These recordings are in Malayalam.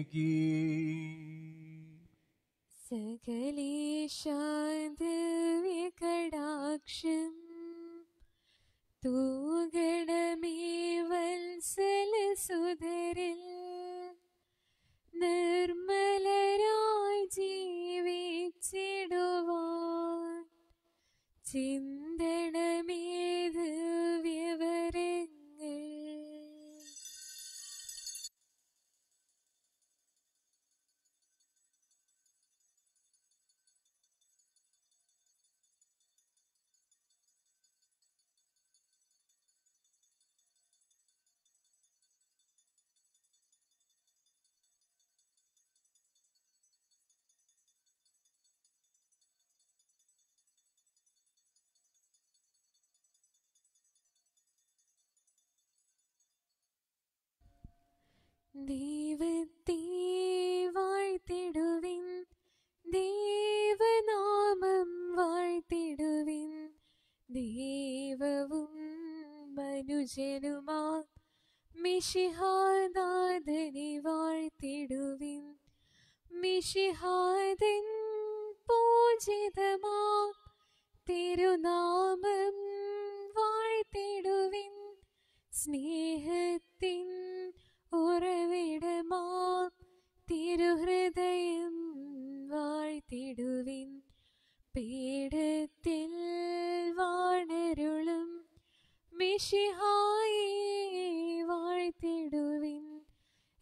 സകലേശാദിവ്യകടാക്ഷം തൂഗണമേ വത്സലസുതരിൽ നിർമ്മലരായി ജീവിച്ചിടുവാൻ ചിന്ത ദൈവത്തേ വാഴ്ത്തിടുവിൻ വാഴ്ത്തിടുവിൻ മനുജനുമാ വാഴ്ത്തിടുവിൻ മിഷിഹാദൻ പൂജിതമാ തിരുനാമം വാഴ്ത്തിടുവിൻ സ്നേഹ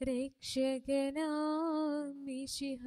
प्रेक्षकेन निशिह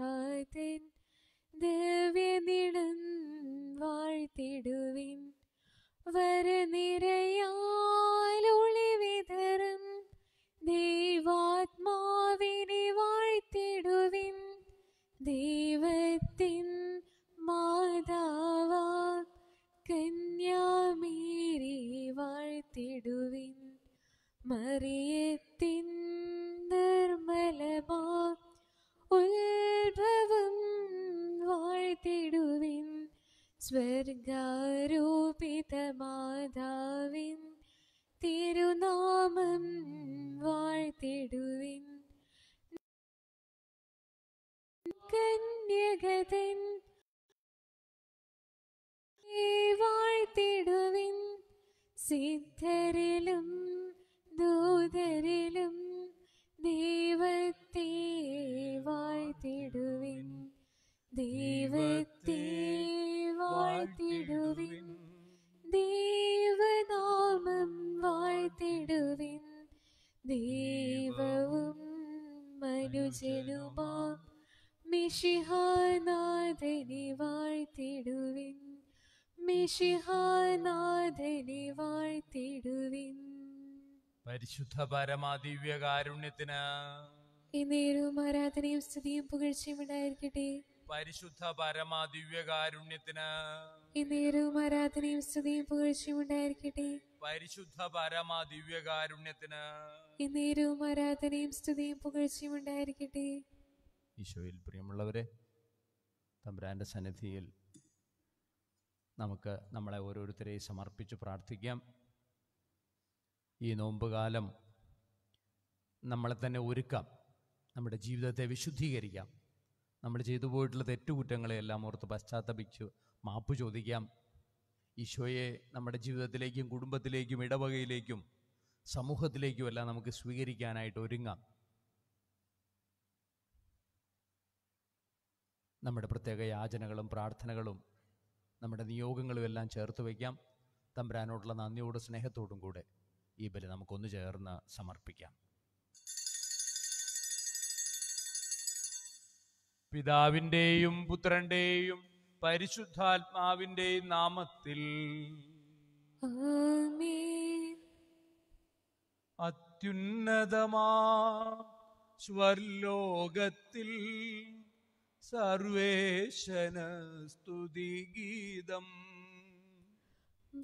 ചെലുമാ മിഷിഹാനാഥനെ വാഴ്ത്തിടുവിൻ മിഷിഹാനാഥനെ വാഴ്ത്തിടുവിൻ പരിശുദ്ധ പരമാദിവ്യ കാരുണ്യത്തിന് എന്നേരവും ആരാധനയും സ്തുതിയും പുകഴ്ചയും ഉണ്ടായിരിക്കട്ടെ പരിശുദ്ധ പരമാദിവ്യ കാരുണ്യത്തിന് എന്നേരവും ആരാധനയും സ്തുതിയും പുകഴ്ചയും ഉണ്ടായിരിക്കട്ടെ പരിശുദ്ധ പരമാദിവ്യ കാരുണ്യത്തിന് എന്നേരവും ആരാധനയും സ്തുതിയും പുകഴ്ചയും ഉണ്ടായിരിക്കട്ടെ ഈശോയിൽ പ്രിയമുള്ളവരെ തമ്പുരാൻ്റെ സന്നിധിയിൽ നമുക്ക് നമ്മളെ ഓരോരുത്തരെയും സമർപ്പിച്ച് പ്രാർത്ഥിക്കാം ഈ നോമ്പുകാലം നമ്മളെ തന്നെ ഒരുക്കാം നമ്മുടെ ജീവിതത്തെ വിശുദ്ധീകരിക്കാം നമ്മൾ ചെയ്തു പോയിട്ടുള്ള തെറ്റുകുറ്റങ്ങളെയെല്ലാം ഓർത്ത് പശ്ചാത്തപിച്ച് മാപ്പ് ചോദിക്കാം ഈശോയെ നമ്മുടെ ജീവിതത്തിലേക്കും കുടുംബത്തിലേക്കും ഇടവകയിലേക്കും സമൂഹത്തിലേക്കുമെല്ലാം നമുക്ക് സ്വീകരിക്കാനായിട്ട് ഒരുങ്ങാം നമ്മുടെ പ്രത്യേക യാചനകളും പ്രാർത്ഥനകളും നമ്മുടെ നിയോഗങ്ങളും എല്ലാം ചേർത്ത് വയ്ക്കാം തമ്പുരാനോടുള്ള നന്ദിയോടും സ്നേഹത്തോടും കൂടെ ഈ ബലി നമുക്കൊന്ന് ചേർന്ന് സമർപ്പിക്കാം പിതാവിൻ്റെയും പുത്രൻ്റെയും പരിശുദ്ധാത്മാവിൻ്റെയും നാമത്തിൽ ആമേൻ അത്യുന്നതമാ സ്വർലോകത്തിൽ സർവേശന സ്തുതി ഗീതം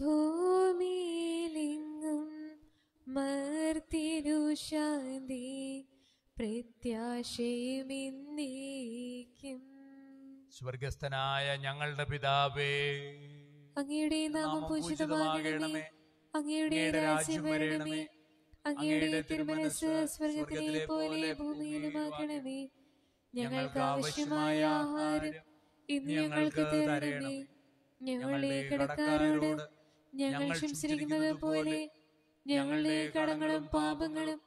ഭൂമിയിലിങ്ങും മർത്തിരു ശാന്തി പ്രത്യാശയുമിന്നേക്കും സ്വർഗസ്ഥനായ ഞങ്ങളുടെ പിതാവേ അങ്ങയുടെ നാമം പൂജിതമാകണമേ അങ്ങയുടെ രാജ്യം വരണമേ അങ്ങയുടെ തിരുമനസ് സ്വർഗത്തിലെ പോലെ ഭൂമിയിലുമാക്കണമേ ഞങ്ങൾക്ക് ആവശ്യമായ ആഹാരം ഇന്ന് ഞങ്ങൾക്ക് തരണമേ ഞങ്ങളെ കടക്കാരോട് ഞങ്ങൾ ക്ഷമിച്ചിരിക്കുന്നത് പോലെ ഞങ്ങളുടെ കടങ്ങളും പാപങ്ങളും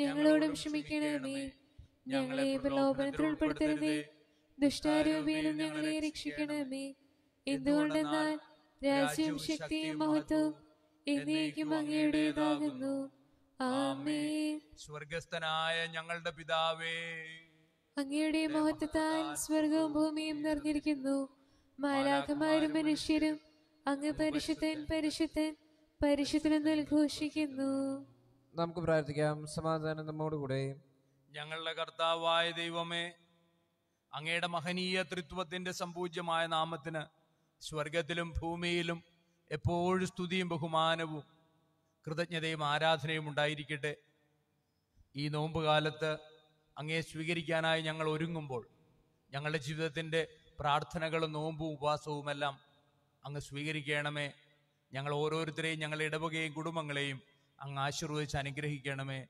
ഞങ്ങളോടും ക്ഷമിക്കണമേ ഞങ്ങളെ പ്രലോഭനത്തിൽ ഉൾപ്പെടുത്തരുതേ ദുഷ്ടാരൂപിയിലും ഞങ്ങളെ രക്ഷിക്കണമേ എന്തുകൊണ്ടെന്നാൽ രാജ്യം ശക്തിയും മഹത്വവും എന്നേക്കും അങ്ങയുടേതാകുന്നു സ്വർഗസ്ഥനായ ഞങ്ങളുടെ പിതാവേ അങ്ങയുടെ മഹത്വത്താൽ സ്വർഗവും ഭൂമിയും നിറഞ്ഞിരിക്കുന്നു മാലാഖമാരും മനുഷ്യരും അങ്ങ് പരിശുദ്ധൻ പരിശുദ്ധൻ പരിശുദ്ധനെന്ന് ഘോഷിക്കുന്നു നമുക്ക് പ്രാർത്ഥിക്കാം സമാധാനം നമ്മോടുകൂടെ ഞങ്ങളുടെ കർത്താവായ ദൈവമേ അങ്ങയുടെ മഹനീയ തൃത്വത്തിന്റെ സമ്പൂജ്യമായ നാമത്തിന് സ്വർഗത്തിലും ഭൂമിയിലും എപ്പോഴും സ്തുതിയും ബഹുമാനവും കൃതജ്ഞതയും ആരാധനയും ഉണ്ടായിരിക്കട്ടെ ഈ നോമ്പ് കാലത്ത് അങ്ങയെ സ്വീകരിക്കാനായി ഞങ്ങൾ ഒരുങ്ങുമ്പോൾ ഞങ്ങളുടെ ജീവിതത്തിൻ്റെ പ്രാർത്ഥനകളും നോമ്പും ഉപവാസവുമെല്ലാം അങ്ങ് സ്വീകരിക്കണമേ ഞങ്ങൾ ഓരോരുത്തരെയും ഞങ്ങളുടെ ഇടവകയും കുടുംബങ്ങളെയും അങ്ങ് ആശീർവദിച്ച് അനുഗ്രഹിക്കണമേ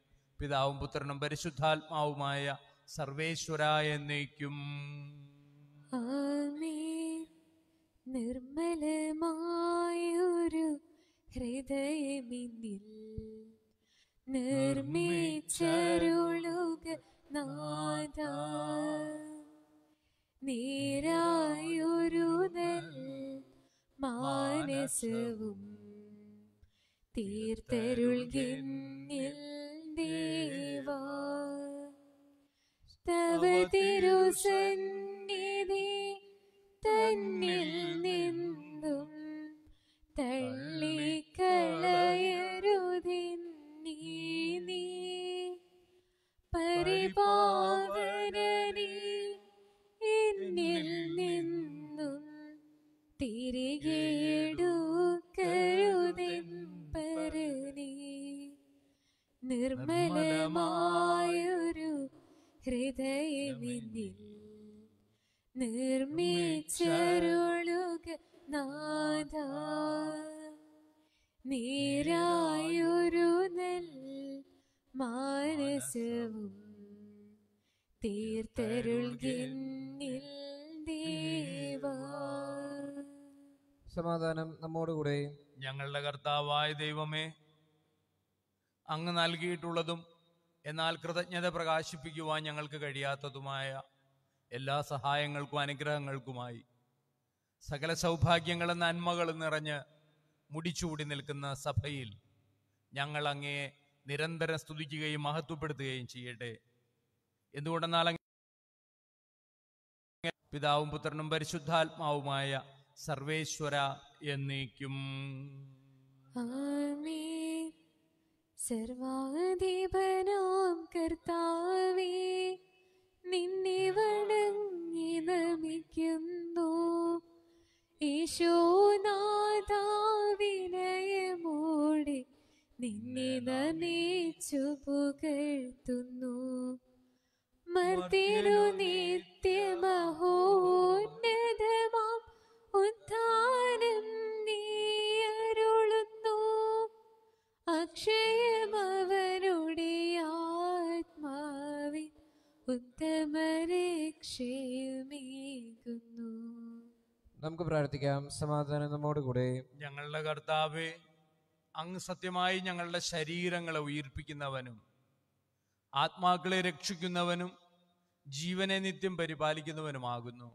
പിതാവും പുത്രനും പരിശുദ്ധാത്മാവുമായ സർവേശ്വരായ എന്നേക്കും നിർമ്മലമായൊരു ഹൃദയമിന്നിൽ നിർമ്മിച്ചരുളുക നാദ നീരായുരുതൽ മാനസവും തീർത്തരുൾകിന്നിൽ ദേവാ തവ തിരുസന്നിധി തന്നിൽ നിന്നും തള്ളിക്കളയരുതിന്നീ നീ പരിപാവനീ എന്നിൽ നിന്നും തിരികെടുക്കരുതിൻ പരനീ നിർമ്മലമായൊരു ഹൃദയമെന്നിൽ നിർമ്മിച്ചരുളുക നാഥ നേരായൊരു നെൽ മാനസവും തീർത്തരുൾകിന്നിൽ ദേവാ സമാധാനം നമ്മോടുകൂടെ ഞങ്ങളുടെ കർത്താവായ ദൈവമേ അങ്ങ് നൽകിയിട്ടുള്ളതും എന്നാൽ കൃതജ്ഞത പ്രകാശിപ്പിക്കുവാൻ ഞങ്ങൾക്ക് കഴിയാത്തതുമായ എല്ലാ സഹായങ്ങൾക്കും അനുഗ്രഹങ്ങൾക്കുമായി സകല സൗഭാഗ്യങ്ങളും നന്മകളും നിറഞ്ഞ് മുടിച്ചൂടി നിൽക്കുന്ന സഭയിൽ ഞങ്ങൾ അങ്ങയെ നിരന്തരം സ്തുതിക്കുകയും മഹത്വപ്പെടുത്തുകയും ചെയ്യട്ടെ എന്തുകൊണ്ടെന്നാൽ പിതാവും പുത്രനും പരിശുദ്ധാത്മാവുമായ സർവേശ്വര എന്നേക്കും സർവാധിപനോം കർത്താവേ നിന്നെ വണങ്ങി നമിക്കുന്നു യശോനാഥാവിനയമോടെ നിന്നെ നമിച്ചു പുകഴ്ത്തുന്നു മർത്തിരു നിത്യമഹോന്നതമാം ഉദ്ധാനം നീയരുളുന്നു അക്ഷയമവരുടെ ആത്മാവിൻ ഉദ്ധ നമുക്ക് പ്രാർത്ഥിക്കാം സമാധാനം നമ്മോടുകൂടെ ഞങ്ങളുടെ കർത്താവ് അങ്ങ് സത്യമായി ഞങ്ങളുടെ ശരീരങ്ങളെ ഉയർപ്പിക്കുന്നവനും ആത്മാക്കളെ രക്ഷിക്കുന്നവനും ജീവനെ നിത്യം പരിപാലിക്കുന്നവനുമാകുന്നു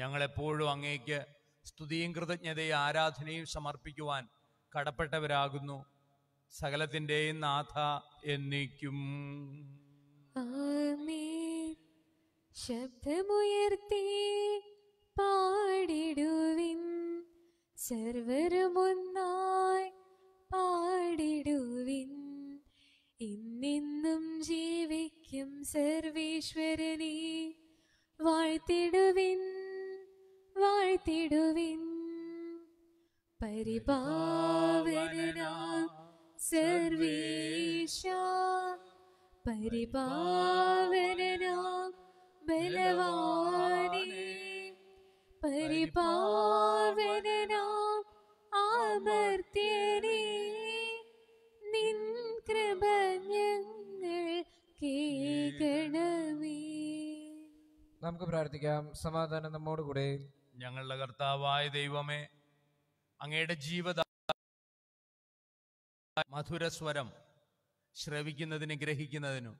ഞങ്ങളെപ്പോഴും അങ്ങേക്ക് സ്തുതിയും കൃതജ്ഞതയും ആരാധനയും സമർപ്പിക്കുവാൻ കടപ്പെട്ടവരാകുന്നു സകലത്തിൻ്റെയും നാഥ എന്നിക്കും ശബ്ദമുയർത്തി പാടിടുവിൻ സർവരുമൊന്നായി പാടിടുവിൻ ഇന്നിന്നും ജീവിക്കും സർവീശ്വരനെ വാഴ്ത്തിടുവിൻ വാഴ്ത്തിടുവിൻ പരിപാവനാം സർവേശ പരിപാവനാം ബലവാനേ പരിപാവനാം ആമർത്യനേ നിൻ കൃപ ഞങ്ങൾ നമുക്ക് പ്രാർത്ഥിക്കാം സമാധാനം നമ്മോട് കൂടെ ഞങ്ങളുടെ കർത്താവായ ദൈവമേ അങ്ങയുടെ മധുര മധുരസ്വരം ശ്രവിക്കുന്നതിനും ഗ്രഹിക്കുന്നതിനും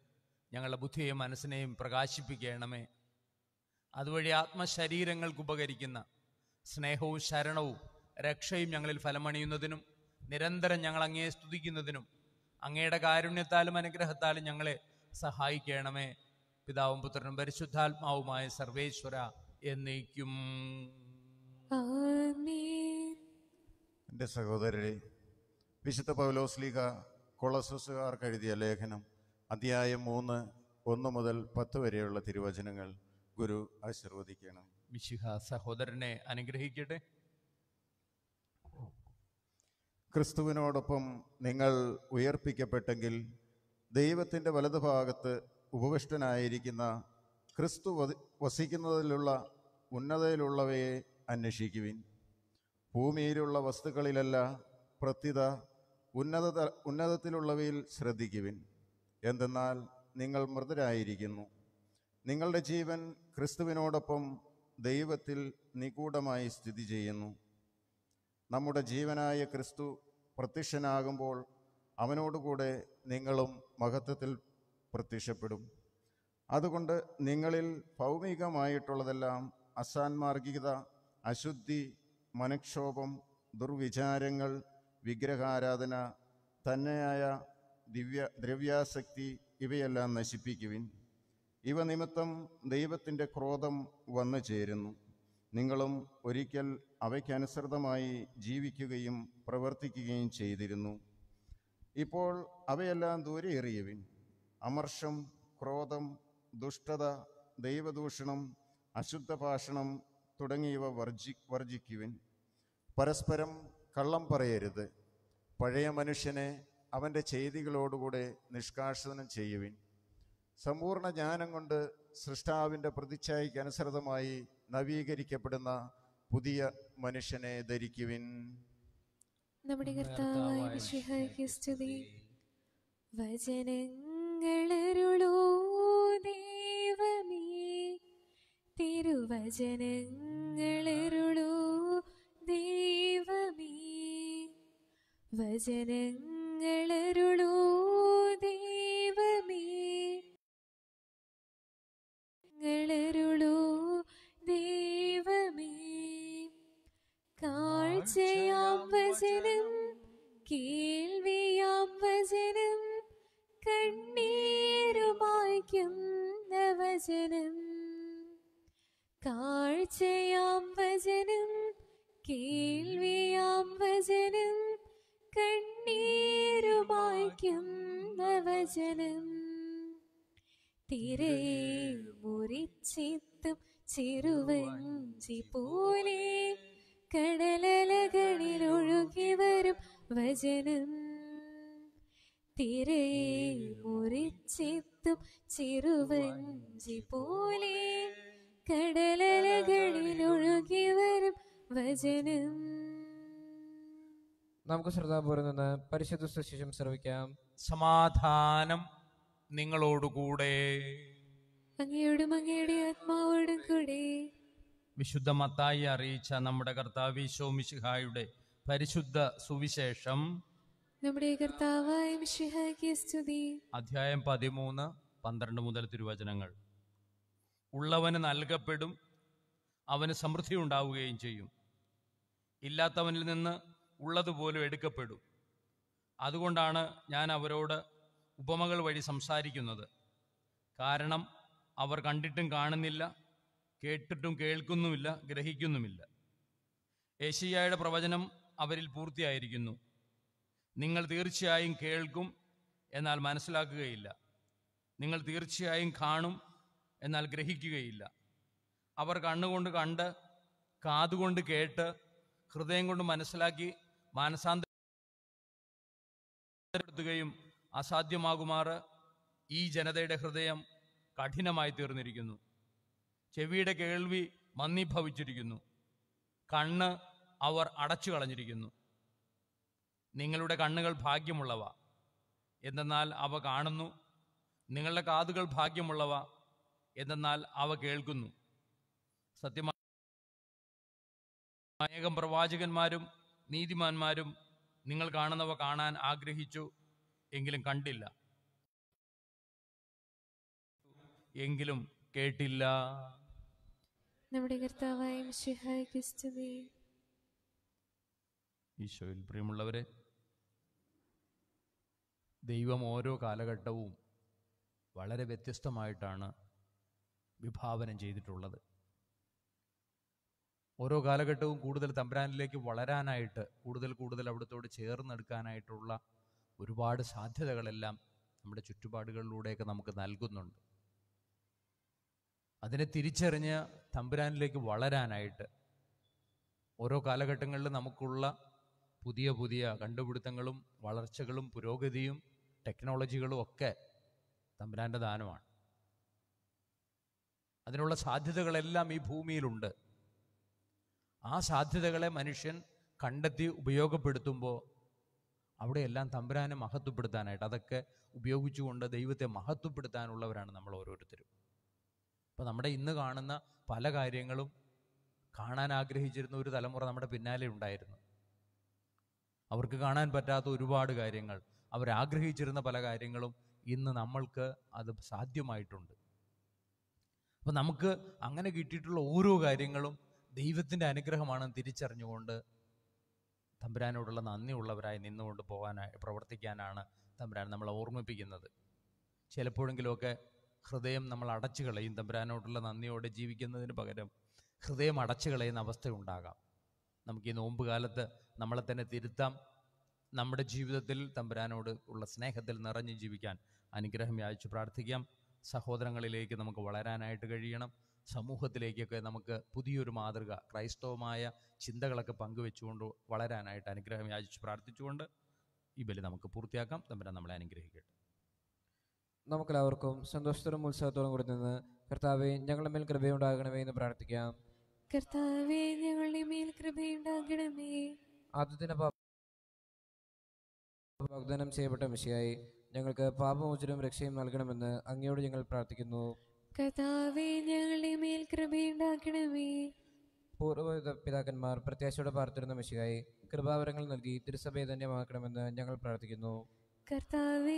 ഞങ്ങളുടെ ബുദ്ധിയെയും മനസ്സിനെയും പ്രകാശിപ്പിക്കണമേ അതുവഴി ആത്മശരീരങ്ങൾക്ക് ഉപകരിക്കുന്ന സ്നേഹവും ശരണവും രക്ഷയും ഞങ്ങളിൽ ഫലമണിയുന്നതിനും നിരന്തരം ഞങ്ങൾ അങ്ങയെ സ്തുതിക്കുന്നതിനും അങ്ങയുടെ കാരുണ്യത്താലും അനുഗ്രഹത്താലും ഞങ്ങളെ സഹായിക്കണമേ പിതാവും പുത്രനും പരിശുദ്ധാത്മാവുമായ സർവേശ്വര എന്നേക്കും എൻ്റെ സഹോദരരെ വിശുദ്ധ പൗലോസ്ലിക കൊളസസുകാർക്ക് എഴുതിയ ലേഖനം അധ്യായം മൂന്ന് ഒന്ന് മുതൽ പത്ത് വരെയുള്ള തിരുവചനങ്ങൾ ഗുരു ആശീർവദിക്കണം മിശിഹ സഹോദരനെ അനുഗ്രഹിക്കട്ടെ ക്രിസ്തുവിനോടൊപ്പം നിങ്ങൾ ഉയർപ്പിക്കപ്പെട്ടെങ്കിൽ ദൈവത്തിൻ്റെ വലതുഭാഗത്ത് ഉപവിഷ്ടനായിരിക്കുന്ന ക്രിസ്തു വസിക്കുന്നതിലുള്ള ഉന്നതയിലുള്ളവയെ അന്വേഷിക്കുവിൻ ഭൂമിയിലുള്ള വസ്തുക്കളിലല്ല പ്രത്യത ഉന്നത ഉന്നതത്തിലുള്ളവയിൽ ശ്രദ്ധിക്കുവിൻ എന്തെന്നാൽ നിങ്ങൾ മൃതരായിരിക്കുന്നു നിങ്ങളുടെ ജീവൻ ക്രിസ്തുവിനോടൊപ്പം ദൈവത്തിൽ നിഗൂഢമായി സ്ഥിതി ചെയ്യുന്നു നമ്മുടെ ജീവനായ ക്രിസ്തു പ്രത്യക്ഷനാകുമ്പോൾ അവനോടുകൂടെ നിങ്ങളും മഹത്വത്തിൽ പ്രത്യക്ഷപ്പെടും അതുകൊണ്ട് നിങ്ങളിൽ ഭൗമികമായിട്ടുള്ളതെല്ലാം അസാൻമാർഗികത അശുദ്ധി മനക്ഷോഭം ദുർവിചാരങ്ങൾ വിഗ്രഹാരാധന തന്നെയായ ദിവ്യ ദ്രവ്യാസക്തി ഇവയെല്ലാം നശിപ്പിക്കുവിൻ ഇവ നിമിത്തം ദൈവത്തിൻ്റെ ക്രോധം വന്നു ചേരുന്നു നിങ്ങളും ഒരിക്കൽ അവയ്ക്കനുസൃതമായി ജീവിക്കുകയും പ്രവർത്തിക്കുകയും ചെയ്തിരുന്നു ഇപ്പോൾ അവയെല്ലാം ദൂരെ എറിയവിൻ അമർഷം ക്രോധം ദുഷ്ടത ദൈവദൂഷണം അശുദ്ധ ഭാഷണം തുടങ്ങിയവ വർജി വർജിക്കുവിൻ പരസ്പരം കള്ളം പറയരുത് പഴയ മനുഷ്യനെ അവൻ്റെ ചെയ്തികളോടുകൂടെ നിഷ്കാസനം ചെയ്യുവിൻ സമ്പൂർണ്ണ ജ്ഞാനം കൊണ്ട് സൃഷ്ടാവിൻ്റെ പ്രതിച്ഛായയ്ക്ക് അനുസൃതമായി നവീകരിക്കപ്പെടുന്ന പുതിയ മനുഷ്യനെ ധരിക്കുവിൻ നമ്മുടെ കർത്താവായ മിശിഹായ്ക്ക് സ്തുതി വചനങ്ങളരുളോ ദൈവമേ തിരുവചനങ്ങളരുളോ ദൈവമേ വചനങ്ങളരുളോ വചനം നവചനം തിരയെ മുറിച്ചിത്തും ചെറുവഞ്ചി പോലെ കടലലകളിൽ ഒഴുകി വരും വചനം തിരയെ മുറിച്ചെത്തും ചെറുവഞ്ചി പോലെ കടലലകളിൽ ഒഴുകി വരും വചനം നമുക്ക് ശ്രദ്ധാപൂർവം നിന്ന് പരിശുദ്ധ സുശേഷം ശ്രവിക്കാം സമാധാനം നിങ്ങളോടുകൂടെ അങ്ങയോടും കൂടെ വിശുദ്ധ മത്തായി അറിയിച്ച നമ്മുടെ കർത്താവ് മിശിഹായുടെ പരിശുദ്ധ സുവിശേഷം നമ്മുടെ കർത്താവായ സ്തുതി അധ്യായം പതിമൂന്ന് പന്ത്രണ്ട് മുതൽ തിരുവചനങ്ങൾ ഉള്ളവന് നൽകപ്പെടും അവന് സമൃദ്ധി ഉണ്ടാവുകയും ചെയ്യും ഇല്ലാത്തവനിൽ നിന്ന് ഉള്ളതുപോലും എടുക്കപ്പെടും അതുകൊണ്ടാണ് ഞാൻ അവരോട് ഉപമകൾ വഴി സംസാരിക്കുന്നത് കാരണം അവർ കണ്ടിട്ടും കാണുന്നില്ല കേട്ടിട്ടും കേൾക്കുന്നുമില്ല ഗ്രഹിക്കുന്നുമില്ല ഏഷ്യായുടെ പ്രവചനം അവരിൽ പൂർത്തിയായിരിക്കുന്നു നിങ്ങൾ തീർച്ചയായും കേൾക്കും എന്നാൽ മനസ്സിലാക്കുകയില്ല നിങ്ങൾ തീർച്ചയായും കാണും എന്നാൽ ഗ്രഹിക്കുകയില്ല അവർ കണ്ണുകൊണ്ട് കണ്ട് കാതുകൊണ്ട് കേട്ട് ഹൃദയം കൊണ്ട് മനസ്സിലാക്കി മാനസാന്തരപ്പെടുത്തുകയും അസാധ്യമാകുമാറ് ഈ ജനതയുടെ ഹൃദയം കഠിനമായി തീർന്നിരിക്കുന്നു ചെവിയുടെ കേൾവി മന്ദിഭവിച്ചിരിക്കുന്നു കണ്ണ് അവർ അടച്ചു കളഞ്ഞിരിക്കുന്നു നിങ്ങളുടെ കണ്ണുകൾ ഭാഗ്യമുള്ളവ എന്തെന്നാൽ അവ കാണുന്നു നിങ്ങളുടെ കാതുകൾ ഭാഗ്യമുള്ളവ എന്തെന്നാൽ അവ കേൾക്കുന്നു സത്യമായ അനേകം പ്രവാചകന്മാരും നീതിമാന്മാരും നിങ്ങൾ കാണുന്നവ കാണാൻ ആഗ്രഹിച്ചു എങ്കിലും കണ്ടില്ല എങ്കിലും കേട്ടില്ല നമ്മുടെ കർത്താവായ ഈശോയിൽ പ്രിയമുള്ളവരെ ദൈവം ഓരോ കാലഘട്ടവും വളരെ വ്യത്യസ്തമായിട്ടാണ് വിഭാവനം ചെയ്തിട്ടുള്ളത് ഓരോ കാലഘട്ടവും കൂടുതൽ തമ്പുരാനിലേക്ക് വളരാനായിട്ട് കൂടുതൽ കൂടുതൽ അവിടത്തോട് ചേർന്നെടുക്കാനായിട്ടുള്ള ഒരുപാട് സാധ്യതകളെല്ലാം നമ്മുടെ ചുറ്റുപാടുകളിലൂടെയൊക്കെ നമുക്ക് നൽകുന്നുണ്ട് അതിനെ തിരിച്ചറിഞ്ഞ് തമ്പുരാനിലേക്ക് വളരാനായിട്ട് ഓരോ കാലഘട്ടങ്ങളിൽ നമുക്കുള്ള പുതിയ പുതിയ കണ്ടുപിടുത്തങ്ങളും വളർച്ചകളും പുരോഗതിയും ടെക്നോളജികളും ഒക്കെ തമ്പുരാൻ്റെ ദാനമാണ് അതിനുള്ള സാധ്യതകളെല്ലാം ഈ ഭൂമിയിലുണ്ട് ആ സാധ്യതകളെ മനുഷ്യൻ കണ്ടെത്തി ഉപയോഗപ്പെടുത്തുമ്പോൾ അവിടെയെല്ലാം തമ്പുരാനെ മഹത്വപ്പെടുത്താനായിട്ട് അതൊക്കെ ഉപയോഗിച്ചുകൊണ്ട് ദൈവത്തെ മഹത്വപ്പെടുത്താനുള്ളവരാണ് നമ്മൾ ഓരോരുത്തരും അപ്പോൾ നമ്മുടെ ഇന്ന് കാണുന്ന പല കാര്യങ്ങളും കാണാൻ ആഗ്രഹിച്ചിരുന്ന ഒരു തലമുറ നമ്മുടെ പിന്നാലെ ഉണ്ടായിരുന്നു അവർക്ക് കാണാൻ പറ്റാത്ത ഒരുപാട് കാര്യങ്ങൾ അവരാഗ്രഹിച്ചിരുന്ന പല കാര്യങ്ങളും ഇന്ന് നമ്മൾക്ക് അത് സാധ്യമായിട്ടുണ്ട് അപ്പം നമുക്ക് അങ്ങനെ കിട്ടിയിട്ടുള്ള ഓരോ കാര്യങ്ങളും ദൈവത്തിൻ്റെ അനുഗ്രഹമാണെന്ന് തിരിച്ചറിഞ്ഞുകൊണ്ട് തമ്പുരാനോടുള്ള നന്ദിയുള്ളവരായി നിന്നുകൊണ്ട് പോകാനായി പ്രവർത്തിക്കാനാണ് തമ്പുരാൻ നമ്മളെ ഓർമ്മിപ്പിക്കുന്നത് ചിലപ്പോഴെങ്കിലുമൊക്കെ ഹൃദയം നമ്മൾ അടച്ചു കളയും തമ്പുരാനോടുള്ള നന്ദിയോടെ ജീവിക്കുന്നതിന് പകരം ഹൃദയം അടച്ചു കളയുന്ന അവസ്ഥ ഉണ്ടാകാം നമുക്ക് ഈ നോമ്പ് കാലത്ത് നമ്മളെ തന്നെ തിരുത്താം നമ്മുടെ ജീവിതത്തിൽ തമ്പുരാനോട് ഉള്ള സ്നേഹത്തിൽ നിറഞ്ഞു ജീവിക്കാൻ അനുഗ്രഹം യാചിച്ചു പ്രാർത്ഥിക്കാം സഹോദരങ്ങളിലേക്ക് നമുക്ക് വളരാനായിട്ട് കഴിയണം സമൂഹത്തിലേക്കൊക്കെ നമുക്ക് പുതിയൊരു മാതൃക ക്രൈസ്തവമായ ചിന്തകളൊക്കെ പങ്കുവെച്ചുകൊണ്ട് വളരാനായിട്ട് അനുഗ്രഹം യാചിച്ച് പ്രാർത്ഥിച്ചുകൊണ്ട് ഈ ബലി നമുക്ക് പൂർത്തിയാക്കാം തമ്പരാൻ നമ്മളെ അനുഗ്രഹിക്കട്ടെ നമുക്കെല്ലാവർക്കും സന്തോഷത്തോടും ഉത്സാഹത്തോടും കൂടി നിന്ന് കർത്താവെ ഞങ്ങളുടെ മേൽ കൃപയുണ്ടാകണമേ എന്ന് പ്രാർത്ഥിക്കാം കർത്താവെ ഞങ്ങളുടെ മേൽ കൃപയുണ്ടാകണമേ ആദ്യത്തിന്റെ വാഗ്ദാനം ചെയ്യപ്പെട്ട മിശയായി ഞങ്ങൾക്ക് പാപമോചനവും രക്ഷയും നൽകണമെന്ന് അങ്ങയോട് ഞങ്ങൾ പ്രാർത്ഥിക്കുന്നു കഥാവേ പിതാക്കന്മാർ പ്രത്യാശയോടെ പാർത്തിരുന്ന മിശികായി കൃപാവരങ്ങൾ നൽകി തിരുസഭയെ ധന്യമാക്കണമെന്ന് ഞങ്ങൾ പ്രാർത്ഥിക്കുന്നു കർത്താവേ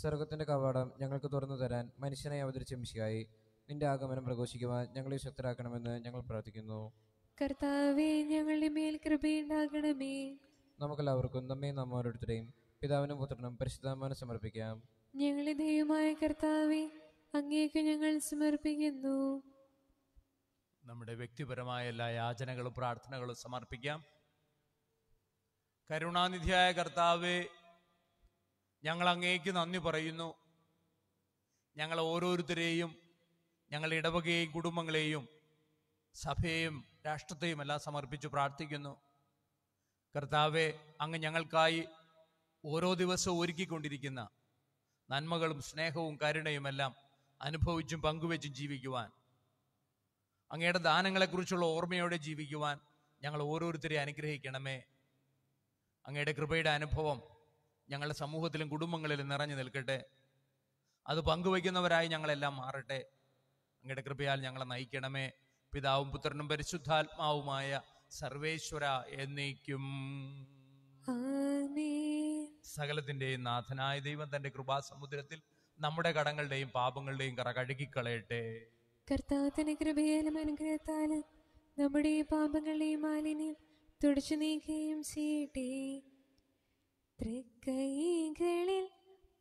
സ്വർഗത്തിന്റെ കവാടം ഞങ്ങൾക്ക് തുറന്നു തരാൻ മനുഷ്യനെ അവതരിച്ച മിശികായി നിന്റെ ആഗമനം പ്രഘോഷിക്കുവാൻ ഞങ്ങളെ ശക്തരാക്കണമെന്ന് ഞങ്ങൾ പ്രാർത്ഥിക്കുന്നു കർത്താവേ നമുക്കെല്ലാവർക്കും നമ്മയും നമ്മോരോരുത്തരെയും പിതാവിനും പുത്രനും പരിശുദ്ധാമാനം സമർപ്പിക്കാം ഞങ്ങളെ ദൈവമായ കർത്താവെ അങ്ങേക്ക് ഞങ്ങൾ സമർപ്പിക്കുന്നു നമ്മുടെ വ്യക്തിപരമായ എല്ലാ യാചനകളും പ്രാർത്ഥനകളും സമർപ്പിക്കാം കരുണാനിധിയായ കർത്താവെ ഞങ്ങൾ അങ്ങേക്ക് നന്ദി പറയുന്നു ഞങ്ങൾ ഓരോരുത്തരെയും ഞങ്ങൾ ഇടവകയെയും കുടുംബങ്ങളെയും സഭയെയും രാഷ്ട്രത്തെയും എല്ലാം സമർപ്പിച്ചു പ്രാർത്ഥിക്കുന്നു കർത്താവെ അങ്ങ് ഞങ്ങൾക്കായി ഓരോ ദിവസവും ഒരുക്കിക്കൊണ്ടിരിക്കുന്ന നന്മകളും സ്നേഹവും കരുണയുമെല്ലാം അനുഭവിച്ചും പങ്കുവെച്ചും ജീവിക്കുവാൻ അങ്ങയുടെ ദാനങ്ങളെക്കുറിച്ചുള്ള ഓർമ്മയോടെ ജീവിക്കുവാൻ ഞങ്ങൾ ഓരോരുത്തരെയും അനുഗ്രഹിക്കണമേ അങ്ങയുടെ കൃപയുടെ അനുഭവം ഞങ്ങളുടെ സമൂഹത്തിലും കുടുംബങ്ങളിലും നിറഞ്ഞു നിൽക്കട്ടെ അത് പങ്കുവയ്ക്കുന്നവരായി ഞങ്ങളെല്ലാം മാറട്ടെ അങ്ങയുടെ കൃപയാൽ ഞങ്ങളെ നയിക്കണമേ പിതാവും പുത്രനും പരിശുദ്ധാത്മാവുമായ സർവേശ്വര എന്നേക്കും സകലത്തിൻ്റെയും നാഥനായ ദൈവം തൻ്റെ കൃപാസമുദ്രത്തിൽ നമ്മുടെ കടങ്ങളുടെയും പാപങ്ങളുടെയും കറ കഴുകിക്കളയട്ടെ കർത്താവിന് കൃപയാലും അനുഗ്രഹത്താല് നമ്മുടെ പാപങ്ങളുടെയും മാലിന്യം തുടച്ചു നീക്കുകയും ചെയ്യട്ടെ തൃക്കൈകളിൽ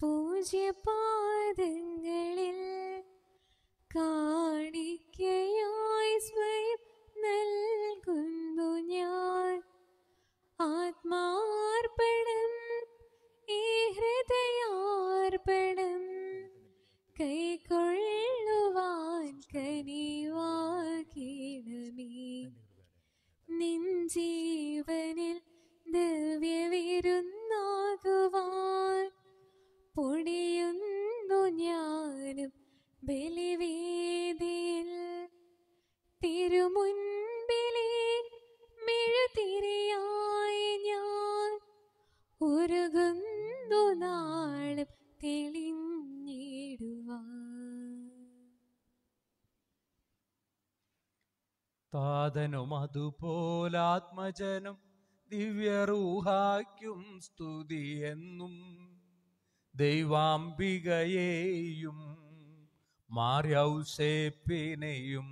പൂജ്യ പാദങ്ങളിൽ കാണിക്കയായി സ്വയം നൽകുന്നു ഞാൻ ആത്മാർപ്പണം ഈ ഹൃദയാർപ്പണം കൈക്കൊള്ളുവാൻ നിൻ ജീവനിൽ ദിവ്യവിരുന്നാകുവാൻ പൊടിയുന്നു ഞാനും ബലിവേദിയിൽ തിരുമുൻപിലെ മെഴുതിരയായി ഞാൻ ഉരുകുന്നു ഏതുനാളും തെളിഞ്ഞിടുവാൻ താതനും അതുപോലാത്മജനും ദിവ്യറൂഹാക്കും സ്തുതിയെന്നും ദൈവാംബികയെയും മാര്യൗസേപ്പിനെയും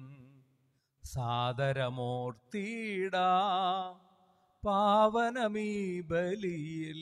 സാദരമോർത്തിയിടാ പാവനമീ ബലിയിൽ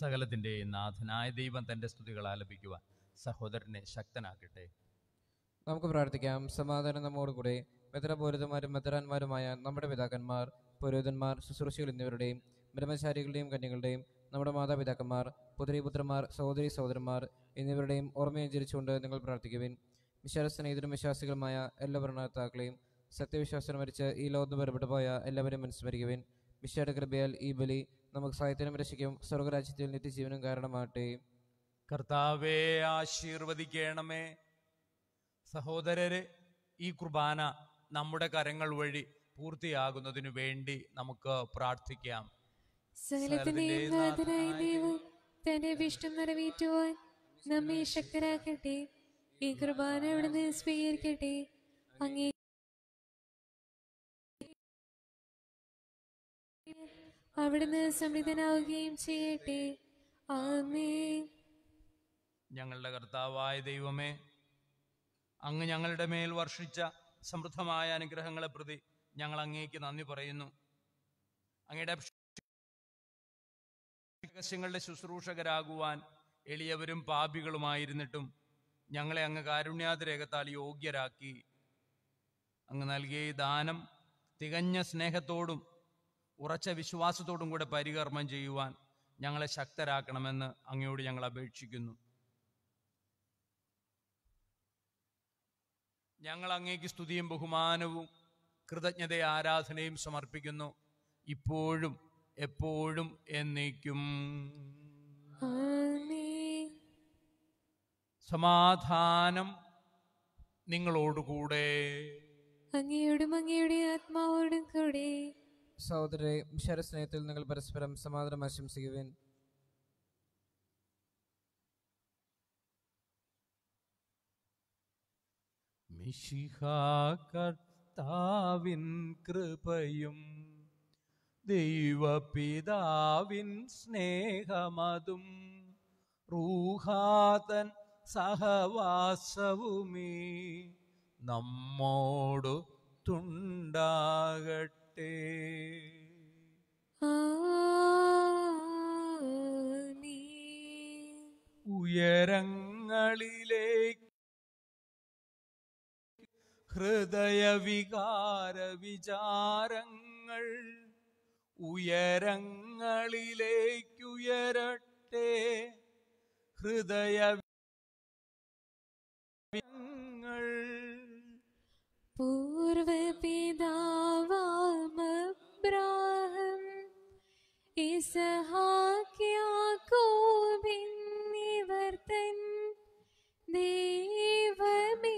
സകലത്തിൻ്റെയും നാഥനായ ദൈവം തൻ്റെ സ്തുതികൾ ആലപിക്കുവാൻ സഹോദരനെ ശക്തനാക്കട്ടെ നമുക്ക് പ്രാർത്ഥിക്കാം സമാധാനം നമ്മോടുകൂടെ മെത്രപൗരതന്മാരും മെത്രാന്മാരുമായ നമ്മുടെ പിതാക്കന്മാർ പുരോഹിതന്മാർ ശുശ്രൂഷികൾ എന്നിവരുടെയും ബ്രഹ്മചാരികളുടെയും കന്യകളുടെയും നമ്മുടെ മാതാപിതാക്കന്മാർ പുത്രിപുത്രന്മാർ സഹോദരി സഹോദരന്മാർ എന്നിവരുടെയും ഓർമ്മയഞ്ചരിച്ചുകൊണ്ട് നിങ്ങൾ പ്രാർത്ഥിക്കുവിൻ സ്നേഹിതരും വിശ്വാസികളുമായ എല്ലാ ഭരണകർത്താക്കളെയും സത്യവിശ്വാസം മരിച്ച് ഈ ലോകത്ത് വേർപെട്ടു പോയ എല്ലാവരെയും അനുസ്മരിക്കുവിൻ വിശ്വയുടെ കൃപയാൽ ഈ ബലി നമുക്ക് സാഹിത്യം രക്ഷിക്കും സ്വർഗരാജ്യത്തിൽ നിത്യജീവനും കാരണമാകട്ടെ കർത്താവെ ആശീർവദിക്കണമേ സഹോദരരെ ഈ കുർബാന നമ്മുടെ കരങ്ങൾ വഴി പൂർത്തിയാകുന്നതിനു വേണ്ടി നമുക്ക് പ്രാർത്ഥിക്കാം തന്റെ ഇഷ്ടം നിറവേറ്റുവാൻ നമ്മെ ശക്തരാക്കട്ടെ ഈ കുർബാന ഇവിടെ സ്വീകരിക്കട്ടെ അങ്ങേ അവിടുന്ന് സമിതനാവുകയും ചെയ്യട്ടെ ആമേ ഞങ്ങളുടെ കർത്താവായ ദൈവമേ അങ്ങ് ഞങ്ങളുടെ മേൽ വർഷിച്ച സമൃദ്ധമായ അനുഗ്രഹങ്ങളെ പ്രതി ഞങ്ങൾ അങ്ങേക്ക് നന്ദി പറയുന്നു അങ്ങയുടെ രഹസ്യങ്ങളുടെ ശുശ്രൂഷകരാകുവാൻ എളിയവരും പാപികളുമായിരുന്നിട്ടും ഞങ്ങളെ അങ്ങ് കാരുണ്യാതിരേഖത്താൽ യോഗ്യരാക്കി അങ്ങ് നൽകിയ ഈ ദാനം തികഞ്ഞ സ്നേഹത്തോടും ഉറച്ച വിശ്വാസത്തോടും കൂടെ പരികർമ്മം ചെയ്യുവാൻ ഞങ്ങളെ ശക്തരാക്കണമെന്ന് അങ്ങയോട് ഞങ്ങൾ അപേക്ഷിക്കുന്നു ഞങ്ങൾ അങ്ങേക്ക് സ്തുതിയും ബഹുമാനവും കൃതജ്ഞത ആരാധനയും സമർപ്പിക്കുന്നു ഇപ്പോഴും എപ്പോഴും എന്നേക്കും സമാധാനം നിങ്ങളോടുകൂടെ അങ്ങയോടും അങ്ങയുടെ ആത്മാവോടും കൂടെ സഹോദരരെ സ്നേഹത്തിൽ നിങ്ങൾ പരസ്പരം സമാധാനം ആശംസിക്കുവേൻ കർത്താവിൻ കൃപയും ദൈവപിതാവിൻ സ്നേഹമതും റൂഹാതൻ സഹവാസവുമേ നമ്മോടു തുണ്ടാകട്ടെ മാറ്റേ ഉയരങ്ങളിലേക്ക് ഹൃദയവികാര വിചാരങ്ങൾ ഉയരങ്ങളിലേക്കുയരട്ടെ ഹൃദയ ങ്ങൾ പൂർവപിതാവാമബ്രാഹം ഇസഹാക്യാക്കോബിന്നിവർത്തൻ ദൈവമേ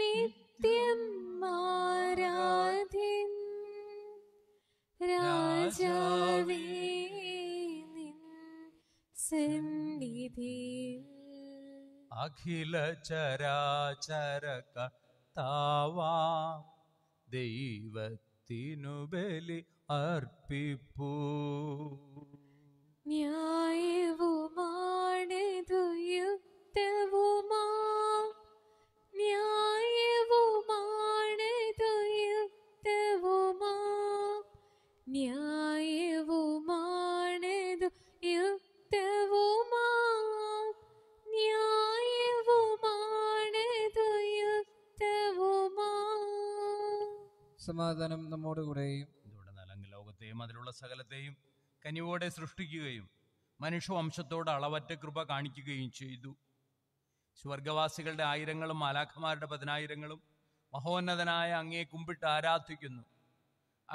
നിത്യം ആരാധ്യൻ രാജാവേ നിൻ സന്നിധിയിൽ അഖില ചരാചരക കർത്താവാം ദൈവത്തിനു ബലി അർപ്പിപ്പൂ ന്യായവുമാണിതു യുക്തവുമാ ന്യായവുമാണിതു യുക്തവുമാ ന്യായവുമാ സമാധാനം നമ്മോട് ഇതോടെ ലോകത്തെയും അതിലുള്ള സകലത്തെയും കനിവോടെ സൃഷ്ടിക്കുകയും മനുഷ്യവംശത്തോട് അളവറ്റ കൃപ കാണിക്കുകയും ചെയ്തു സ്വർഗവാസികളുടെ ആയിരങ്ങളും മാലാഖമാരുടെ പതിനായിരങ്ങളും മഹോന്നതനായ അങ്ങേ കുമ്പിട്ട് ആരാധിക്കുന്നു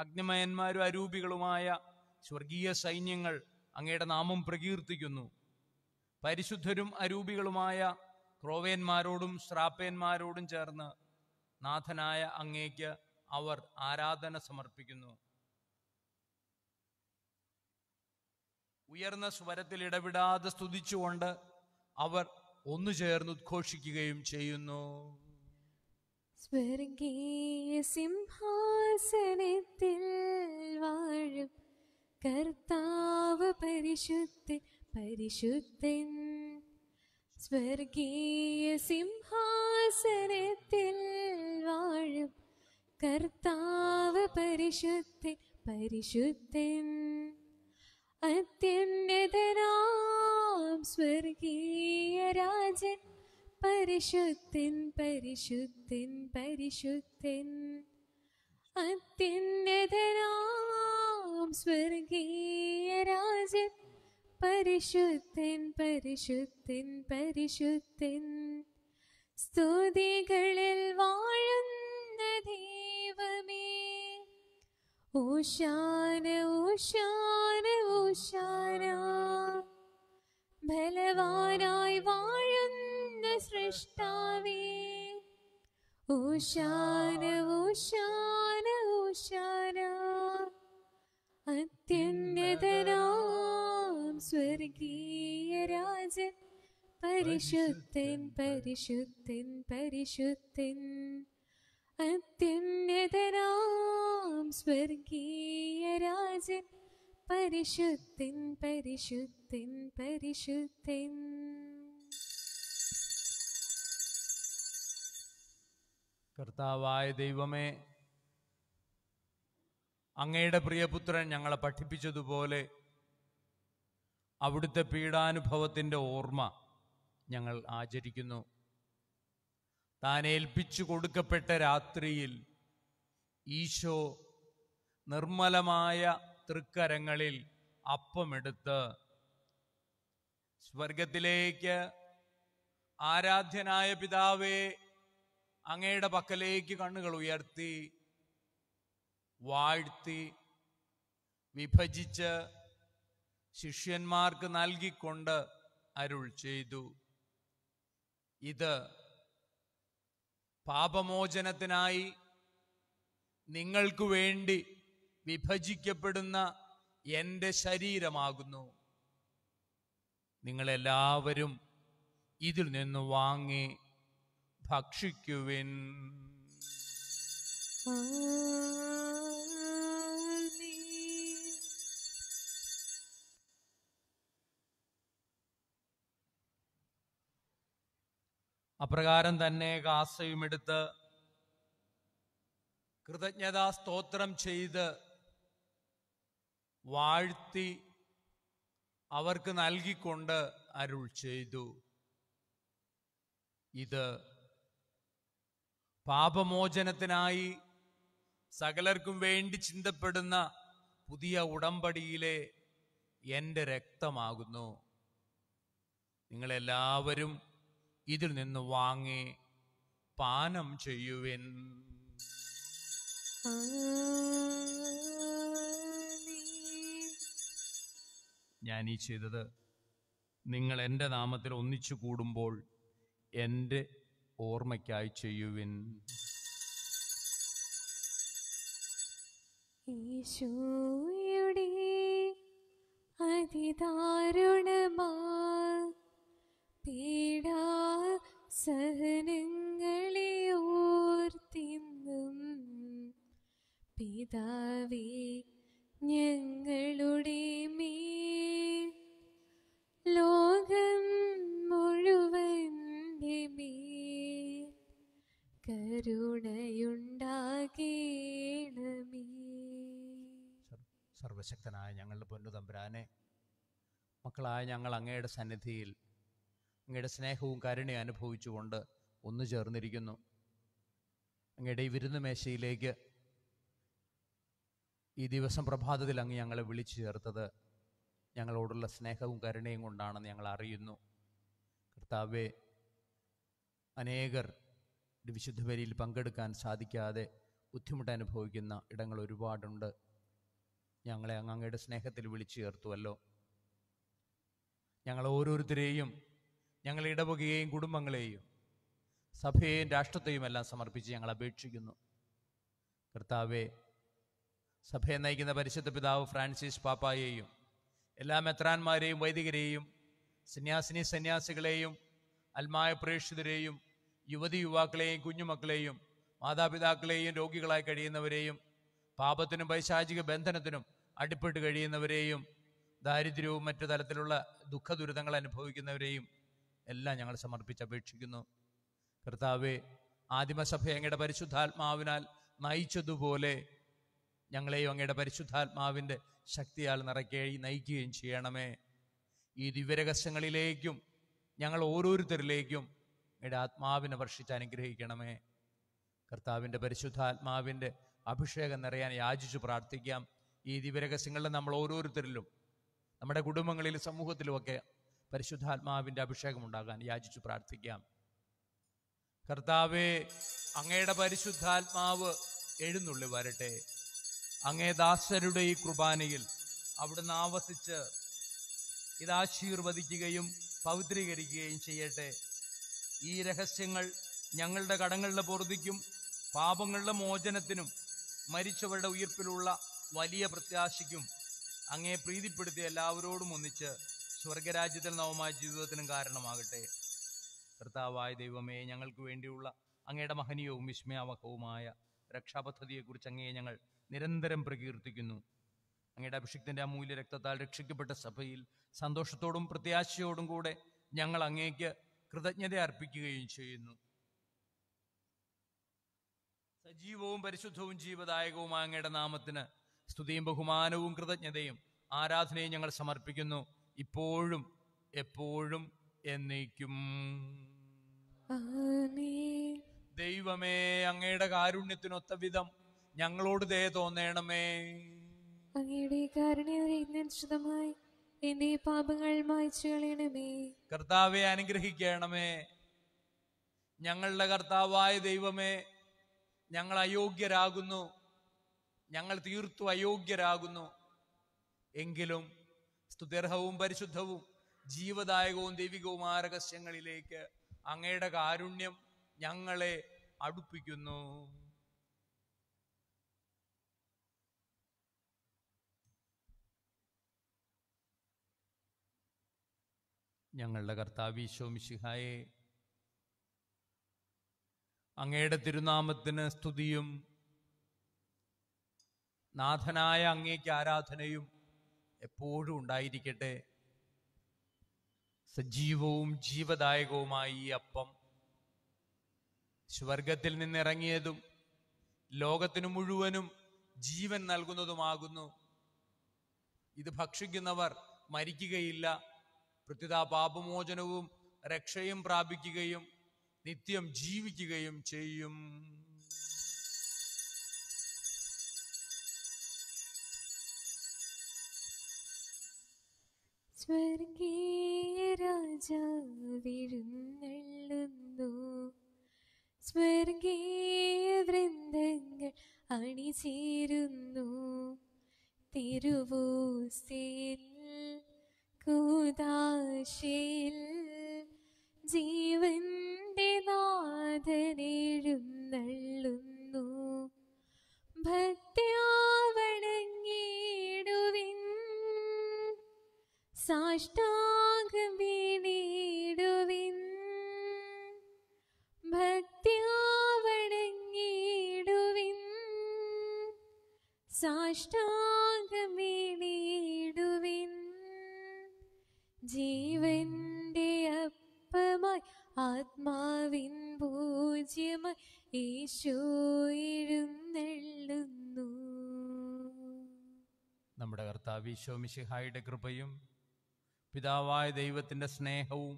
അഗ്നിമയന്മാരും അരൂപികളുമായ സ്വർഗീയ സൈന്യങ്ങൾ അങ്ങയുടെ നാമം പ്രകീർത്തിക്കുന്നു പരിശുദ്ധരും അരൂപികളുമായ ക്രോവേന്മാരോടും ശ്രാപ്പേന്മാരോടും ചേർന്ന് നാഥനായ അങ്ങേക്ക് അവർ ആരാധന സമർപ്പിക്കുന്നു ഉയർന്ന സ്വരത്തിൽ ഇടപെടാതെ സ്തുതിച്ചുകൊണ്ട് അവർ ഒന്നു ചേർന്ന് ഉദ്ഘോഷിക്കുകയും ചെയ്യുന്നു സ്വർഗീയ സിംഹാസനത്തിൽ വാഴും കർത്താവ് പരിശുദ്ധൻ പരിശുദ്ധൻ സ്വർഗീയ സിംഹാസനത്തിൽ വാഴും കർത്താവ് പരിശുദ്ധൻ പരിശുദ്ധൻ അത്യുന്നതനാം സ്വർഗീയ രാജൻ പരിശുദ്ധൻ പരിശുദ്ധൻ പരിശുദ്ധൻ അത്യുന്നതനാം സ്വർഗീയ രാജൻ പരിശുദ്ധൻ പരിശുദ്ധൻ പരിശുദ്ധൻ സ്തുതികളിൽ വാഴുന്നതേ मे उशान उशान उषाना बलवानाय वायन्न सृष्टामि उशान उशान उषाना अत्यन्नतना स्वर्गीयराज परिशुद्धिं परिशुद्धिं परिशुद्धिं അത്യുന്നതരാം രാജൻ പരിശുദ്ധൻ പരിശുദ്ധൻ പരിശുദ്ധൻ കർത്താവായ ദൈവമേ അങ്ങയുടെ പ്രിയപുത്രൻ ഞങ്ങളെ പഠിപ്പിച്ചതുപോലെ അവിടുത്തെ പീഡാനുഭവത്തിൻ്റെ ഓർമ്മ ഞങ്ങൾ ആചരിക്കുന്നു താൻ ഏൽപ്പിച്ചു കൊടുക്കപ്പെട്ട രാത്രിയിൽ ഈശോ നിർമ്മലമായ തൃക്കരങ്ങളിൽ അപ്പമെടുത്ത് സ്വർഗത്തിലേക്ക് ആരാധ്യനായ പിതാവെ അങ്ങയുടെ പക്കലേക്ക് കണ്ണുകൾ ഉയർത്തി വാഴ്ത്തി വിഭജിച്ച് ശിഷ്യന്മാർക്ക് നൽകിക്കൊണ്ട് അരുൾ ചെയ്തു ഇത് പാപമോചനത്തിനായി നിങ്ങൾക്കു വേണ്ടി വിഭജിക്കപ്പെടുന്ന എൻ്റെ ശരീരമാകുന്നു നിങ്ങളെല്ലാവരും ഇതിൽ നിന്ന് വാങ്ങി ഭക്ഷിക്കുവിൻ അപ്രകാരം തന്നെ കാസയും എടുത്ത് കൃതജ്ഞതാ സ്തോത്രം ചെയ്ത് വാഴ്ത്തി അവർക്ക് നൽകിക്കൊണ്ട് അരുൾ ചെയ്തു ഇത് പാപമോചനത്തിനായി സകലർക്കും വേണ്ടി ചിന്തപ്പെടുന്ന പുതിയ ഉടമ്പടിയിലെ എൻ്റെ രക്തമാകുന്നു നിങ്ങളെല്ലാവരും ഇതിൽ നിന്ന് വാങ്ങി പാനം ചെയ്യുവിൻ ഞാൻ ഈ ചെയ്തത് നിങ്ങൾ എൻ്റെ നാമത്തിൽ ഒന്നിച്ചു കൂടുമ്പോൾ എൻ്റെ ഓർമ്മയ്ക്കായി ചെയ്യുവിൻ ഈശോ സർവശക്തനായ ഞങ്ങളുടെ പൊന്നു തമ്പുരാനെ മക്കളായ ഞങ്ങൾ അങ്ങയുടെ സന്നിധിയിൽ അങ്ങയുടെ സ്നേഹവും കരുണയും അനുഭവിച്ചുകൊണ്ട് ഒന്നു ചേർന്നിരിക്കുന്നു അങ്ങയുടെ ഈ മേശയിലേക്ക് ഈ ദിവസം പ്രഭാതത്തിൽ അങ്ങ് ഞങ്ങളെ വിളിച്ചു ചേർത്തത് ഞങ്ങളോടുള്ള സ്നേഹവും കരുണയും കൊണ്ടാണെന്ന് ഞങ്ങൾ അറിയുന്നു കർത്താവേ അനേകർ വിശുദ്ധ വരിയിൽ പങ്കെടുക്കാൻ സാധിക്കാതെ ബുദ്ധിമുട്ട് അനുഭവിക്കുന്ന ഇടങ്ങൾ ഒരുപാടുണ്ട് ഞങ്ങളെ അങ്ങയുടെ സ്നേഹത്തിൽ വിളിച്ചു ചേർത്തുവല്ലോ ഞങ്ങൾ ഓരോരുത്തരെയും ഞങ്ങൾ ഇടവകയെയും കുടുംബങ്ങളെയും സഭയെയും രാഷ്ട്രത്തെയും എല്ലാം സമർപ്പിച്ച് ഞങ്ങൾ അപേക്ഷിക്കുന്നു കർത്താവെ സഭയെ നയിക്കുന്ന പരിശുദ്ധ പിതാവ് ഫ്രാൻസിസ് പാപ്പായെയും എല്ലാ മെത്രാന്മാരെയും വൈദികരെയും സന്യാസിനി സന്യാസികളെയും അൽമായ പ്രേക്ഷിതരെയും യുവതി യുവാക്കളെയും കുഞ്ഞുമക്കളെയും മാതാപിതാക്കളെയും രോഗികളായി കഴിയുന്നവരെയും പാപത്തിനും പൈശാചിക ബന്ധനത്തിനും അടിപ്പെട്ട് കഴിയുന്നവരെയും ദാരിദ്ര്യവും മറ്റു തലത്തിലുള്ള ദുഃഖ ദുരിതങ്ങൾ അനുഭവിക്കുന്നവരെയും എല്ലാം ഞങ്ങൾ സമർപ്പിച്ച് അപേക്ഷിക്കുന്നു കർത്താവെ ആദിമസഭ അങ്ങയുടെ പരിശുദ്ധാത്മാവിനാൽ നയിച്ചതുപോലെ ഞങ്ങളെയും അങ്ങയുടെ പരിശുദ്ധാത്മാവിൻ്റെ ശക്തിയാൽ നിറയ്ക്കുകയും നയിക്കുകയും ചെയ്യണമേ ഈ ദിവ്യരഹസ്യങ്ങളിലേക്കും ഞങ്ങൾ ഓരോരുത്തരിലേക്കും അങ്ങയുടെ ആത്മാവിനെ വർഷിച്ച് അനുഗ്രഹിക്കണമേ കർത്താവിൻ്റെ പരിശുദ്ധാത്മാവിൻ്റെ അഭിഷേകം നിറയാൻ യാചിച്ചു പ്രാർത്ഥിക്കാം ഈ ദിവ്യരഹസ്യങ്ങളിൽ നമ്മൾ ഓരോരുത്തരിലും നമ്മുടെ കുടുംബങ്ങളിൽ സമൂഹത്തിലുമൊക്കെ പരിശുദ്ധാത്മാവിൻ്റെ അഭിഷേകം ഉണ്ടാകാൻ യാചിച്ചു പ്രാർത്ഥിക്കാം കർത്താവേ അങ്ങയുടെ പരിശുദ്ധാത്മാവ് എഴുന്നള്ളി വരട്ടെ അങ്ങേ ദാസരുടെ ഈ കുർബാനയിൽ അവിടുന്ന് ആവസിച്ച് ഇതാശീർവദിക്കുകയും പൗത്രീകരിക്കുകയും പവിത്രീകരിക്കുകയും ചെയ്യട്ടെ ഈ രഹസ്യങ്ങൾ ഞങ്ങളുടെ കടങ്ങളുടെ പൊറുതിക്കും പാപങ്ങളുടെ മോചനത്തിനും മരിച്ചവരുടെ ഉയർപ്പിലുള്ള വലിയ പ്രത്യാശയ്ക്കും അങ്ങേ പ്രീതിപ്പെടുത്തിയ എല്ലാവരോടും ഒന്നിച്ച് സ്വർഗരാജ്യത്തിൽ നവമായ ജീവിതത്തിനും കാരണമാകട്ടെ കർത്താവായ ദൈവമേ ഞങ്ങൾക്ക് വേണ്ടിയുള്ള അങ്ങയുടെ മഹനീയവും വിസ്മയാവഹവുമായ രക്ഷാപദ്ധതിയെക്കുറിച്ച് അങ്ങയെ ഞങ്ങൾ നിരന്തരം പ്രകീർത്തിക്കുന്നു അങ്ങയുടെ അഭിഷിക്തിൻ്റെ അമൂല്യ രക്തത്താൽ രക്ഷിക്കപ്പെട്ട സഭയിൽ സന്തോഷത്തോടും പ്രത്യാശയോടും കൂടെ ഞങ്ങൾ അങ്ങേക്ക് കൃതജ്ഞത അർപ്പിക്കുകയും ചെയ്യുന്നു സജീവവും പരിശുദ്ധവും ജീവദായകവുമായ അങ്ങയുടെ നാമത്തിന് സ്തുതിയും ബഹുമാനവും കൃതജ്ഞതയും ആരാധനയും ഞങ്ങൾ സമർപ്പിക്കുന്നു ഇപ്പോഴും എപ്പോഴും എന്നേക്കും ദൈവമേ അങ്ങയുടെ കാരുണ്യത്തിനൊത്ത വിധം ഞങ്ങളോട് ദയ തോന്നേണമേ അങ്ങയുടെ എന്റെ പാപങ്ങൾ മായ്ച്ചു കളയണമേ കർത്താവെ അനുഗ്രഹിക്കണമേ ഞങ്ങളുടെ കർത്താവായ ദൈവമേ ഞങ്ങൾ അയോഗ്യരാകുന്നു ഞങ്ങൾ തീർത്തു അയോഗ്യരാകുന്നു എങ്കിലും സ്തുതിർഹവും പരിശുദ്ധവും ജീവദായകവും ദൈവികവുമായ രഹസ്യങ്ങളിലേക്ക് അങ്ങയുടെ കാരുണ്യം ഞങ്ങളെ അടുപ്പിക്കുന്നു ഞങ്ങളുടെ കർത്താവ് ഈശോ മിശിഹായെ അങ്ങയുടെ തിരുനാമത്തിന് സ്തുതിയും നാഥനായ അങ്ങേക്ക് ആരാധനയും എപ്പോഴും ഉണ്ടായിരിക്കട്ടെ സജീവവും ജീവദായകവുമായി ഈ അപ്പം സ്വർഗത്തിൽ നിന്നിറങ്ങിയതും ലോകത്തിനു മുഴുവനും ജീവൻ നൽകുന്നതുമാകുന്നു ഇത് ഭക്ഷിക്കുന്നവർ മരിക്കുകയില്ല പ്രത്യുത പാപമോചനവും രക്ഷയും പ്രാപിക്കുകയും നിത്യം ജീവിക്കുകയും ചെയ്യും സ്വർഗീയ രാജാവിരുന്നള്ളുന്നു സ്വർഗീയ വൃന്ദങ്ങൾ അണിചേരുന്നു തിരുവൂസിൽ കൂതാശിൽ ജീവന്റെ നാഥനെഴുന്നള്ളുന്നു ഭക്തിയാവണങ്ങിടുവിൻ സാഷ്ടാകം വീണിടുവിൻ ഭക്തിയാവണങ്ങിടുവിൻ സാഷ്ടാകം വീണിടുവിൻ ജീവൻ ആത്മാവിൻ പൂജ്യമ യേശോ നമ്മുടെ കർത്താവ് ഈശോമിഷിഹായുടെ കൃപയും പിതാവായ ദൈവത്തിൻ്റെ സ്നേഹവും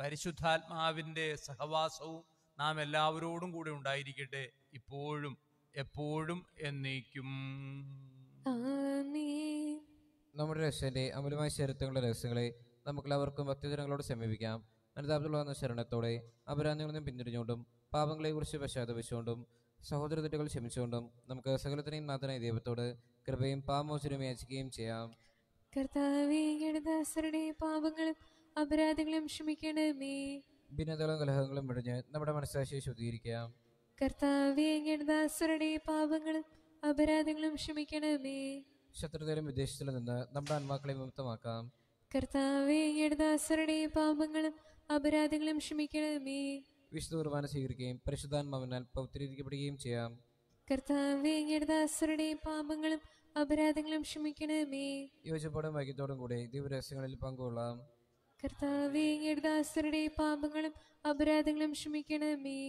പരിശുദ്ധാത്മാവിൻ്റെ സഹവാസവും നാം എല്ലാവരോടും കൂടെ ഉണ്ടായിരിക്കട്ടെ ഇപ്പോഴും എപ്പോഴും എന്നേക്കും നമ്മുടെ രക്ഷൻ്റെ അമൂലമായ ചരിത്രങ്ങളുടെ രഹസ്യങ്ങളെ നമുക്കെല്ലാവർക്കും ഭക്തജനങ്ങളോട് സമീപിക്കാം അനുതാപത്തിലുള്ള എന്ന ശരണത്തോടെ അപരാധങ്ങളിൽ നിന്നും പിന്തിരിഞ്ഞുകൊണ്ടും പാപങ്ങളെക്കുറിച്ച് പശ്ചാത്തപിച്ചുകൊണ്ടും സഹോദര തെറ്റുകൾ ക്ഷമിച്ചുകൊണ്ടും നമുക്ക് സകലത്തിനെയും മാത്രമേ ദൈവത്തോട് കൃപയും പാമോചനവും യാചിക്കുകയും ചെയ്യാം കർത്താവേ ദാസരുടെ പാപങ്ങളും അപരാധങ്ങളും ക്ഷമിക്കണമേ ഭിന്നതകളും കലഹങ്ങളും വിടിഞ്ഞ് നമ്മുടെ മനസ്സാശിയെ ശുദ്ധീകരിക്കാം കർത്താവേ ദാസരുടെ പാപങ്ങളും അപരാധങ്ങളും ക്ഷമിക്കണമേ ശത്രുതയിലും വിദേശത്തിലും നിന്ന് നമ്മുടെ ആത്മാക്കളെ വിമുക്തമാക്കാം കർത്താവേ ദാസരുടെ പാപങ്ങളും അപരാധങ്ങളും ക്ഷമിക്കണമേ വിശുദ്ധ കുർബാന സ്വീകരിക്കുകയും പരിശുദ്ധാത്മാവിനാൽ പൗത്രീകരിക്കപ്പെടുകയും ചെയ്യാം കർത്താവേ പാപങ്ങളും അപരാധങ്ങളും ക്ഷമിക്കണമേ യോജിപ്പോടും വൈകിട്ടോടും കൂടെ ദിവരഹസ്യങ്ങളിൽ പങ്കുകൊള്ളാം കർത്താവേ പാപങ്ങളും അപരാധങ്ങളും ക്ഷമിക്കണമേ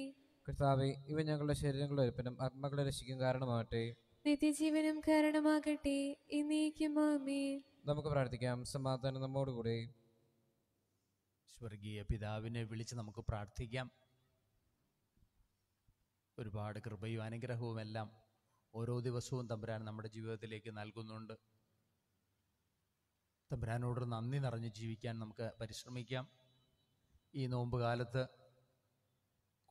കർത്താവെ ഇവ ഞങ്ങളുടെ ശരീരങ്ങളുടെ ഒരുപ്പനും ആത്മാക്കളെ രക്ഷിക്കും കാരണമാകട്ടെ നിത്യജീവനും കാരണമാകട്ടെ നമുക്ക് പ്രാർത്ഥിക്കാം സമാധാനം നമ്മോടുകൂടെ സ്വർഗീയ പിതാവിനെ വിളിച്ച് നമുക്ക് പ്രാർത്ഥിക്കാം ഒരുപാട് കൃപയും അനുഗ്രഹവും എല്ലാം ഓരോ ദിവസവും തമ്പുരാൻ നമ്മുടെ ജീവിതത്തിലേക്ക് നൽകുന്നുണ്ട് തമ്പുരാനോട് നന്ദി നിറഞ്ഞ് ജീവിക്കാൻ നമുക്ക് പരിശ്രമിക്കാം ഈ നോമ്പ് കാലത്ത്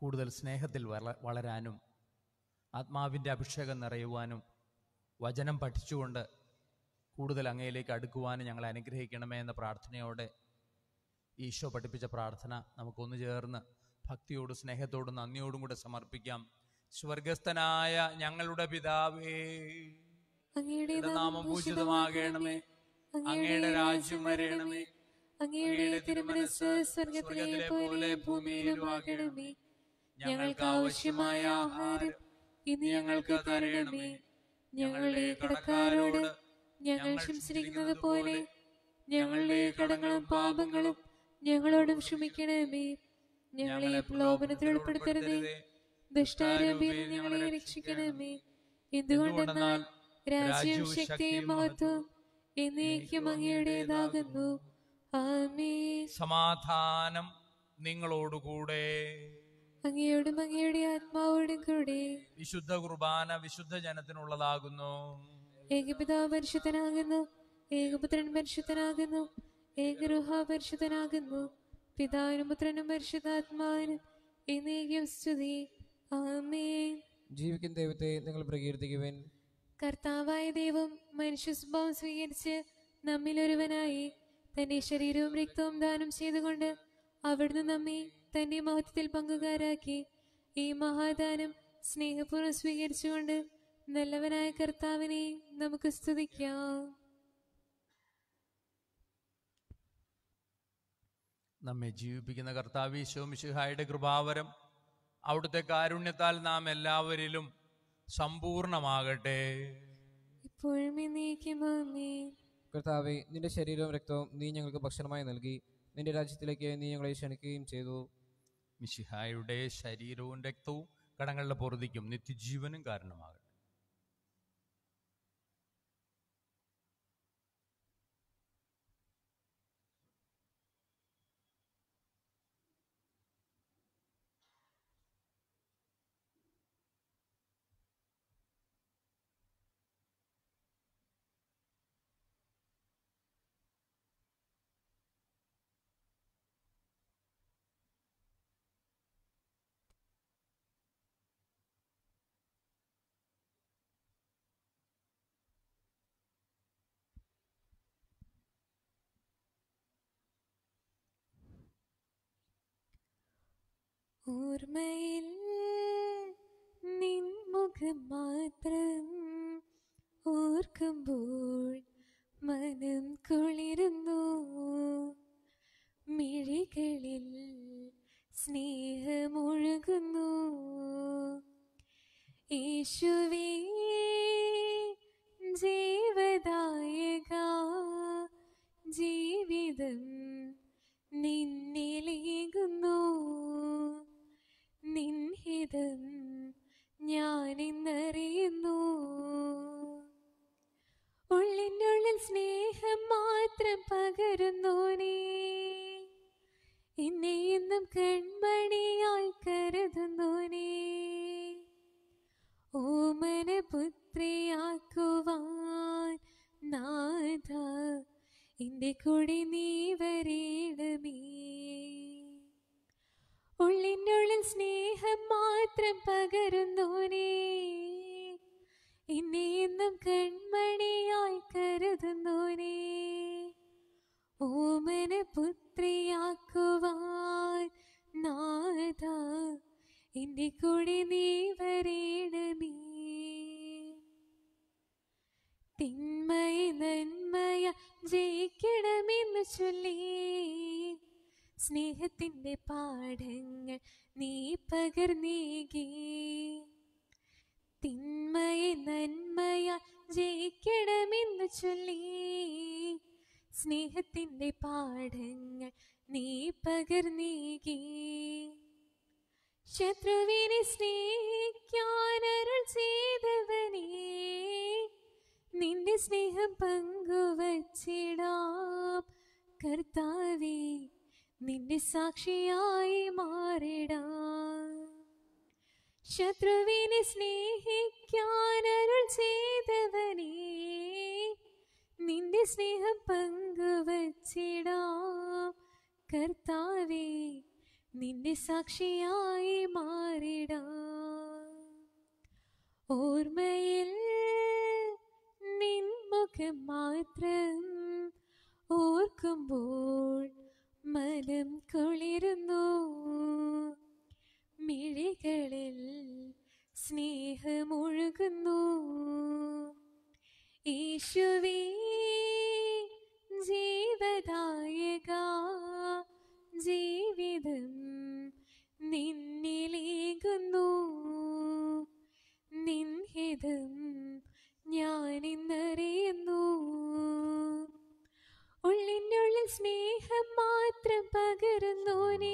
കൂടുതൽ സ്നേഹത്തിൽ വളരാനും ആത്മാവിൻ്റെ അഭിഷേകം നിറയുവാനും വചനം പഠിച്ചുകൊണ്ട് കൂടുതൽ അങ്ങയിലേക്ക് അടുക്കുവാനും ഞങ്ങളെ അനുഗ്രഹിക്കണമേ എന്ന പ്രാർത്ഥനയോടെ ഈശോ പഠിപ്പിച്ച പ്രാർത്ഥന നമുക്കൊന്നു ചേർന്ന് ഭക്തിയോടും സ്നേഹത്തോടും നന്ദിയോടും കൂടെ സമർപ്പിക്കാം സ്വർഗസ്ഥനായ ഞങ്ങളുടെ പിതാവേ അങ്ങയുടെ നാമം പൂജിതമാകണമേ അങ്ങയുടെ രാജ്യം വരേണമേ അങ്ങയുടെ തിരുമനസ് സ്വർഗത്തിലെ പോലെ ഭൂമിയിലും ആകണമേ ഞങ്ങൾക്ക് ആവശ്യമായ ആഹാരം ഇന്ന് ഞങ്ങൾക്ക് തരണമേ ഞങ്ങളുടെ കടക്കാരോട് ഞങ്ങൾ ശംസിക്കുന്നത് പോലെ ഞങ്ങളുടെ കടങ്ങളും പാപങ്ങളും ഞങ്ങളോടും ക്ഷമിക്കണമേ ഞങ്ങളെ പ്രലോഭനത്തിൽ ഉൾപ്പെടുത്തരുതേ ദുഷ്ടാരൂപിയിൽ ഞങ്ങളെ രക്ഷിക്കണമേ എന്തുകൊണ്ടെന്നാൽ രാജ്യവും ശക്തിയും മഹത്വവും എന്നേക്കും അങ്ങയുടേതാകുന്നു ആമേ സമാധാനം നിങ്ങളോടുകൂടെ അങ്ങയോടും അങ്ങയുടെ ആത്മാവോടും കൂടെ വിശുദ്ധ കുർബാന വിശുദ്ധ ജനത്തിനുള്ളതാകുന്നു ഏകപിതാവ് പരിശുദ്ധനാകുന്നു ഏകപുത്രൻ പരിശുദ്ധനാകുന്നു ഏകരൂഹ പരിശുദ്ധനാകുന്നു പിതാവിനും പുത്രനും പരിശുദ്ധാത്മാവിനും സ്തുതി ആമേൻ ജീവിക്കുന്ന ദൈവത്തെ നിങ്ങൾ പ്രകീർത്തിക്കുവൻ കർത്താവായ ദൈവം മനുഷ്യ സ്വഭാവം സ്വീകരിച്ച് ഒരുവനായി തന്റെ ശരീരവും രക്തവും ദാനം ചെയ്തുകൊണ്ട് അവിടുന്ന് നമ്മെ തന്റെ മഹത്വത്തിൽ പങ്കുകാരാക്കി ഈ മഹാദാനം സ്നേഹപൂർവ്വം സ്വീകരിച്ചുകൊണ്ട് നല്ലവനായ കർത്താവിനെ നമുക്ക് സ്തുതിക്കാം നമ്മെ ജീവിപ്പിക്കുന്ന കർത്താവ് ശോമിശിഹായുടെ കൃപാവരം അവിടുത്തെ കാരുണ്യത്താൽ നാം എല്ലാവരിലും സമ്പൂർണമാകട്ടെ കർത്താവെ നിന്റെ ശരീരവും രക്തവും നീ ഞങ്ങൾക്ക് ഭക്ഷണമായി നൽകി നിന്റെ രാജ്യത്തിലേക്ക് നീ ഞങ്ങളെ ക്ഷണിക്കുകയും ചെയ്തു മിശിഹായുടെ ശരീരവും രക്തവും കടങ്ങളുടെ പൊറുതിക്കും നിത്യജീവനും കാരണമാകട്ടെ ഓർമ്മയിൽ നിൻമുഖം മാത്രം ഓർക്കുമ്പോൾ മനം കുളിരുന്നു മിഴികളിൽ സ്നേഹമൊഴുകുന്നു യേശുവേ പുത്രിയാക്കുവാൻ നാഥ എന്റെ കൂടെ നീ സ്നേഹത്തിൻ്റെ പാഠങ്ങൾ നീ പകർന്നേകി തിന്മയെ നന്മയ ജയിക്കണമെന്ന് ചൊല്ലി സ്നേഹത്തിൻ്റെ പാഠങ്ങൾ നീ പകർന്നേകി ശത്രുവിനെ സ്നേഹിക്കാനരുൾ ചെയ്തവനെ നിന്റെ സ്നേഹം പങ്കുവച്ചിടാം കർത്താ നിന്റെ സാക്ഷിയായി മാറിടാ ശത്രുവിനെ സ്നേഹിക്കാൻ അരുൾ ചെയ്തവനെ നിന്റെ സ്നേഹം പങ്കുവച്ചിടാ കർത്താവേ നിന്റെ സാക്ഷിയായി മാറിടാ ഓർമ്മയിൽ നിൻമുഖം മാത്രം ഓർക്കുമ്പോൾ മനം കുളിരുന്നു മിഴികളിൽ സ്നേഹമൊഴുകുന്നു യേശുവേ ജീവദായക ജീവിതം നിന്നിലേകുന്നു നിൻഹിതം ഞാനിന്നറിയുന്നു ഉള്ളിനുള്ളിൽ സ്നേഹം മാത്രം പകരുന്നു നീ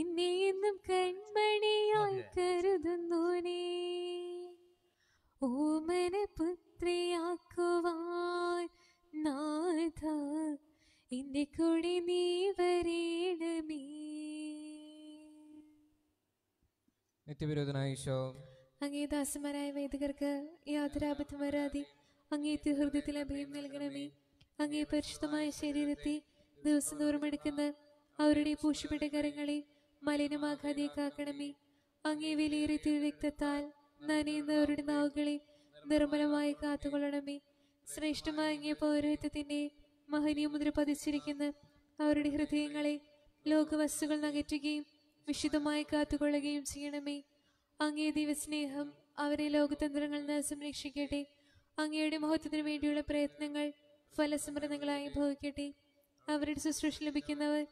എന്നെ എന്നും കൺമണിയായി കരുതുന്നോനേ ഓമന പുത്രിയാക്കുവാൻ നാഥ എന്റെ കൂടെ നീ വരേണമേ നിത്യവിരോധനായ ഈശോ അങ്ങേ ദാസന്മാരായ വൈദികർക്ക് യാതൊരാപത്തും വരാതെ അങ്ങേ ഹൃദയത്തിൽ അഭയം നൽകണമേ അങ്ങേ പരിശുദ്ധമായ ശരീരത്തെ ദിവസം തോറും എടുക്കുന്ന അവരുടെ പൂശപ്പെട്ട കരങ്ങളെ മലിനമാകാതെ കാക്കണമേ അങ്ങേ വിലയേറെ രക്തത്താൽ നനയുന്നവരുടെ നാവുകളെ നിർമ്മലമായി കാത്തുകൊള്ളണമേ ശ്രേഷ്ഠമായ അങ്ങേ പൗരോഹിത്യത്തിന്റെ മഹനീയ മുദ്ര പതിച്ചിരിക്കുന്ന അവരുടെ ഹൃദയങ്ങളെ ലോകവസ്തുക്കൾ നകറ്റുകയും വിശുദ്ധമായി കാത്തുകൊള്ളുകയും ചെയ്യണമേ അങ്ങേ ദൈവസ്നേഹം അവരെ ലോകതന്ത്രങ്ങളിൽ നിന്ന് സംരക്ഷിക്കട്ടെ അങ്ങയുടെ മഹത്വത്തിനു വേണ്ടിയുള്ള പ്രയത്നങ്ങൾ ഫലസമൃദ്ധങ്ങളായി ഭവിക്കട്ടെ അവരുടെ ശുശ്രൂഷ ലഭിക്കുന്നവർ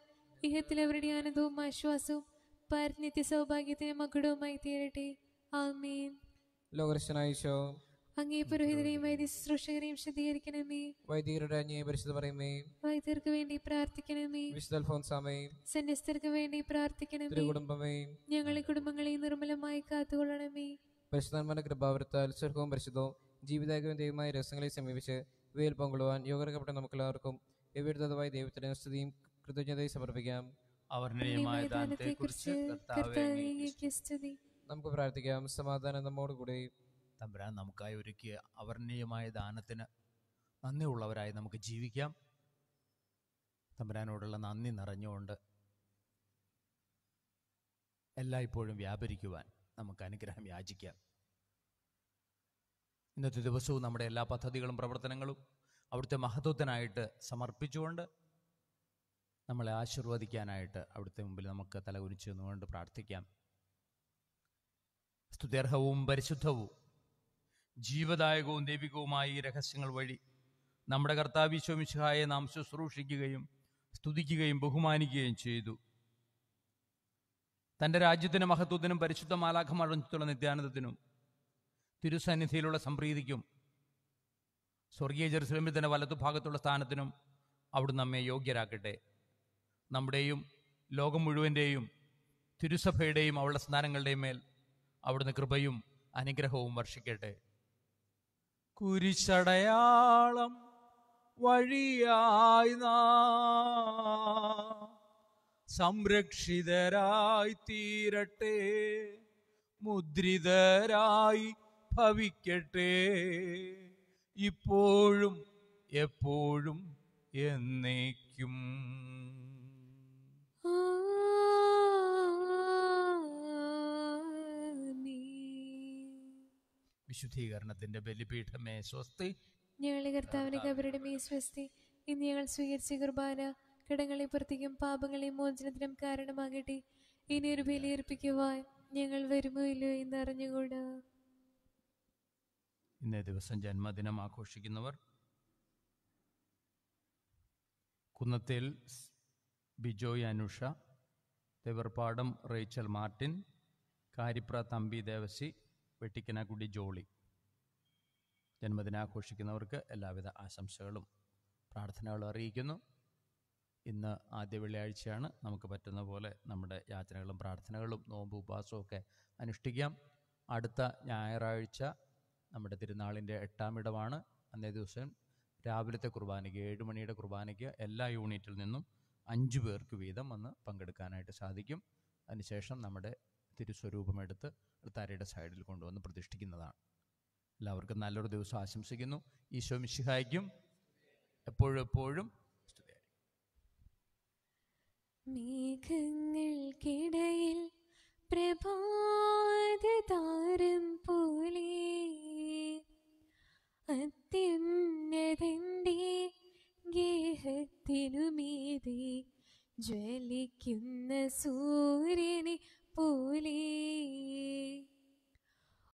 ഇഹത്തിൽ അവരുടെ ആനന്ദവും ആശ്വാസവും പാരനിത്യ സൗഭാഗ്യത്തിന് മകുടവുമായി തീരട്ടെ ആമീൻ ലോകരക്ഷനായിശോ അങ്ങേ പുരോഹിതരെയും വൈദ്യ ശുശ്രൂഷകരെയും ശുദ്ധീകരിക്കണമേ വൈദികരുടെ അങ്ങേ പരിശുദ്ധ പറയുമേ വൈദികർക്ക് വേണ്ടി പ്രാർത്ഥിക്കണമേ വിശുദ്ധ അൽഫോൻസാമേ സന്യസ്തർക്ക് വേണ്ടി പ്രാർത്ഥിക്കണമേ കുടുംബമേ ഞങ്ങളെ കുടുംബങ്ങളെ നിർമ്മലമായി കാത്തുകൊള്ളണമേ പരിശുദ്ധന്മാരുടെ കൃപാവരത്താൽ സ്വർഗവും പരിശുദ്ധവും ജീവിതാകവും ദൈവമായ രസങ്ങളെ സമീപിച്ച് ഇവയിൽ പങ്കുള്ളുവാൻ യോഗർക്കപ്പെട്ട നമുക്കെല്ലാവർക്കും ഇവയുടേതായി ദൈവത്തിന് സ്ഥിതിയും കൃതജ്ഞതയും സമർപ്പിക്കാം നമുക്ക് പ്രാർത്ഥിക്കാം സമാധാനം നമ്മോടുകൂടി തമ്പുരാൻ നമുക്കായി ഒരുക്കിയ അവർണീയമായ ദാനത്തിന് നന്ദിയുള്ളവരായി നമുക്ക് ജീവിക്കാം തമ്പുരാനോടുള്ള നന്ദി നിറഞ്ഞുകൊണ്ട് എല്ലായ്പ്പോഴും വ്യാപരിക്കുവാൻ നമുക്ക് അനുഗ്രഹം യാചിക്കാം ഇന്നത്തെ ദിവസവും നമ്മുടെ എല്ലാ പദ്ധതികളും പ്രവർത്തനങ്ങളും അവിടുത്തെ മഹത്വത്തിനായിട്ട് സമർപ്പിച്ചുകൊണ്ട് നമ്മളെ ആശീർവദിക്കാനായിട്ട് അവിടുത്തെ മുമ്പിൽ നമുക്ക് തലകുനിച്ച് നിന്നുകൊണ്ട് പ്രാർത്ഥിക്കാം സ്തുത്യർഹവും പരിശുദ്ധവും ജീവദായകവും ദൈവികവുമായി ഈ രഹസ്യങ്ങൾ വഴി നമ്മുടെ കർത്താവിശ്വമിശായെ നാം ശുശ്രൂഷിക്കുകയും സ്തുതിക്കുകയും ബഹുമാനിക്കുകയും ചെയ്തു തൻ്റെ രാജ്യത്തിനും മഹത്വത്തിനും പരിശുദ്ധ മാലാഖമാർജിച്ചുള്ള നിത്യാനന്ദത്തിനും തിരുസന്നിധിയിലുള്ള സംപ്രീതിക്കും സ്വർഗീയ ജെറുസലമിൽ തന്നെ വലതുഭാഗത്തുള്ള സ്ഥാനത്തിനും അവിടുന്ന് നമ്മെ യോഗ്യരാക്കട്ടെ നമ്മുടെയും ലോകം മുഴുവൻ്റെയും തിരുസഭയുടെയും അവളുടെ സ്നാനങ്ങളുടെയും മേൽ അവിടുന്ന് കൃപയും അനുഗ്രഹവും വർഷിക്കട്ടെ കുരിശടയാളം വഴിയായി സംരക്ഷിതരായി തീരട്ടെ മുദ്രിതരായി ഭവിക്കട്ടെ ഇപ്പോഴും എപ്പോഴും എന്നേക്കും വിശുദ്ധീകരണത്തിന്റെ ബലിപീഠമേ സ്വസ്തി ഞങ്ങളെ കർത്താവിനെ കബരുടെ മേ സ്വസ്തി ഇന്ന് ഞങ്ങൾ സ്വീകരിച്ച കുർബാന കടങ്ങളെ പുറത്തേക്കും പാപങ്ങളെ മോചനത്തിനും കാരണമാകട്ടെ ഇനി ഒരു ബലിയർപ്പിക്കുവാൻ ഞങ്ങൾ വരുമോ ഇല്ലയോ എന്നറിഞ്ഞുകൂടാ ഇന്നേ ദിവസം ജന്മദിനം ആഘോഷിക്കുന്നവർ കുന്നത്തിൽ ബിജോയ് അനുഷ തെവർപ്പാടം റേച്ചൽ മാർട്ടിൻ കാരിപ്ര തമ്പി ദേവസി വെട്ടിക്കനകുടി ജോളി ജന്മദിനാഘോഷിക്കുന്നവർക്ക് എല്ലാവിധ ആശംസകളും പ്രാർത്ഥനകളും അറിയിക്കുന്നു ഇന്ന് ആദ്യ വെള്ളിയാഴ്ചയാണ് നമുക്ക് പറ്റുന്ന പോലെ നമ്മുടെ യാചനകളും പ്രാർത്ഥനകളും നോമ്പ് ഉപവാസവും ഒക്കെ അനുഷ്ഠിക്കാം അടുത്ത ഞായറാഴ്ച നമ്മുടെ തിരുനാളിൻ്റെ എട്ടാം ഇടമാണ് അന്നേ ദിവസം രാവിലത്തെ കുർബാനയ്ക്ക് ഏഴ് മണിയുടെ കുർബാനയ്ക്ക് എല്ലാ യൂണിറ്റിൽ നിന്നും അഞ്ച് പേർക്ക് വീതം വന്ന് പങ്കെടുക്കാനായിട്ട് സാധിക്കും അതിനുശേഷം നമ്മുടെ തിരുസ്വരൂപമെടുത്ത് തരയുടെ സൈഡിൽ കൊണ്ടുവന്ന് പ്രതിഷ്ഠിക്കുന്നതാണ് എല്ലാവർക്കും നല്ലൊരു ദിവസം ആശംസിക്കുന്നു ഈശോ മിശിഹായിക്കും എപ്പോഴും എപ്പോഴും മേഘങ്ങൾക്കിടയിൽ പ്രഭാത താരം പോലെ അത്യുന്നതിൻ്റെ ഗേഹത്തിനുമീതി ജ്വലിക്കുന്ന സൂര്യനെ പോലെ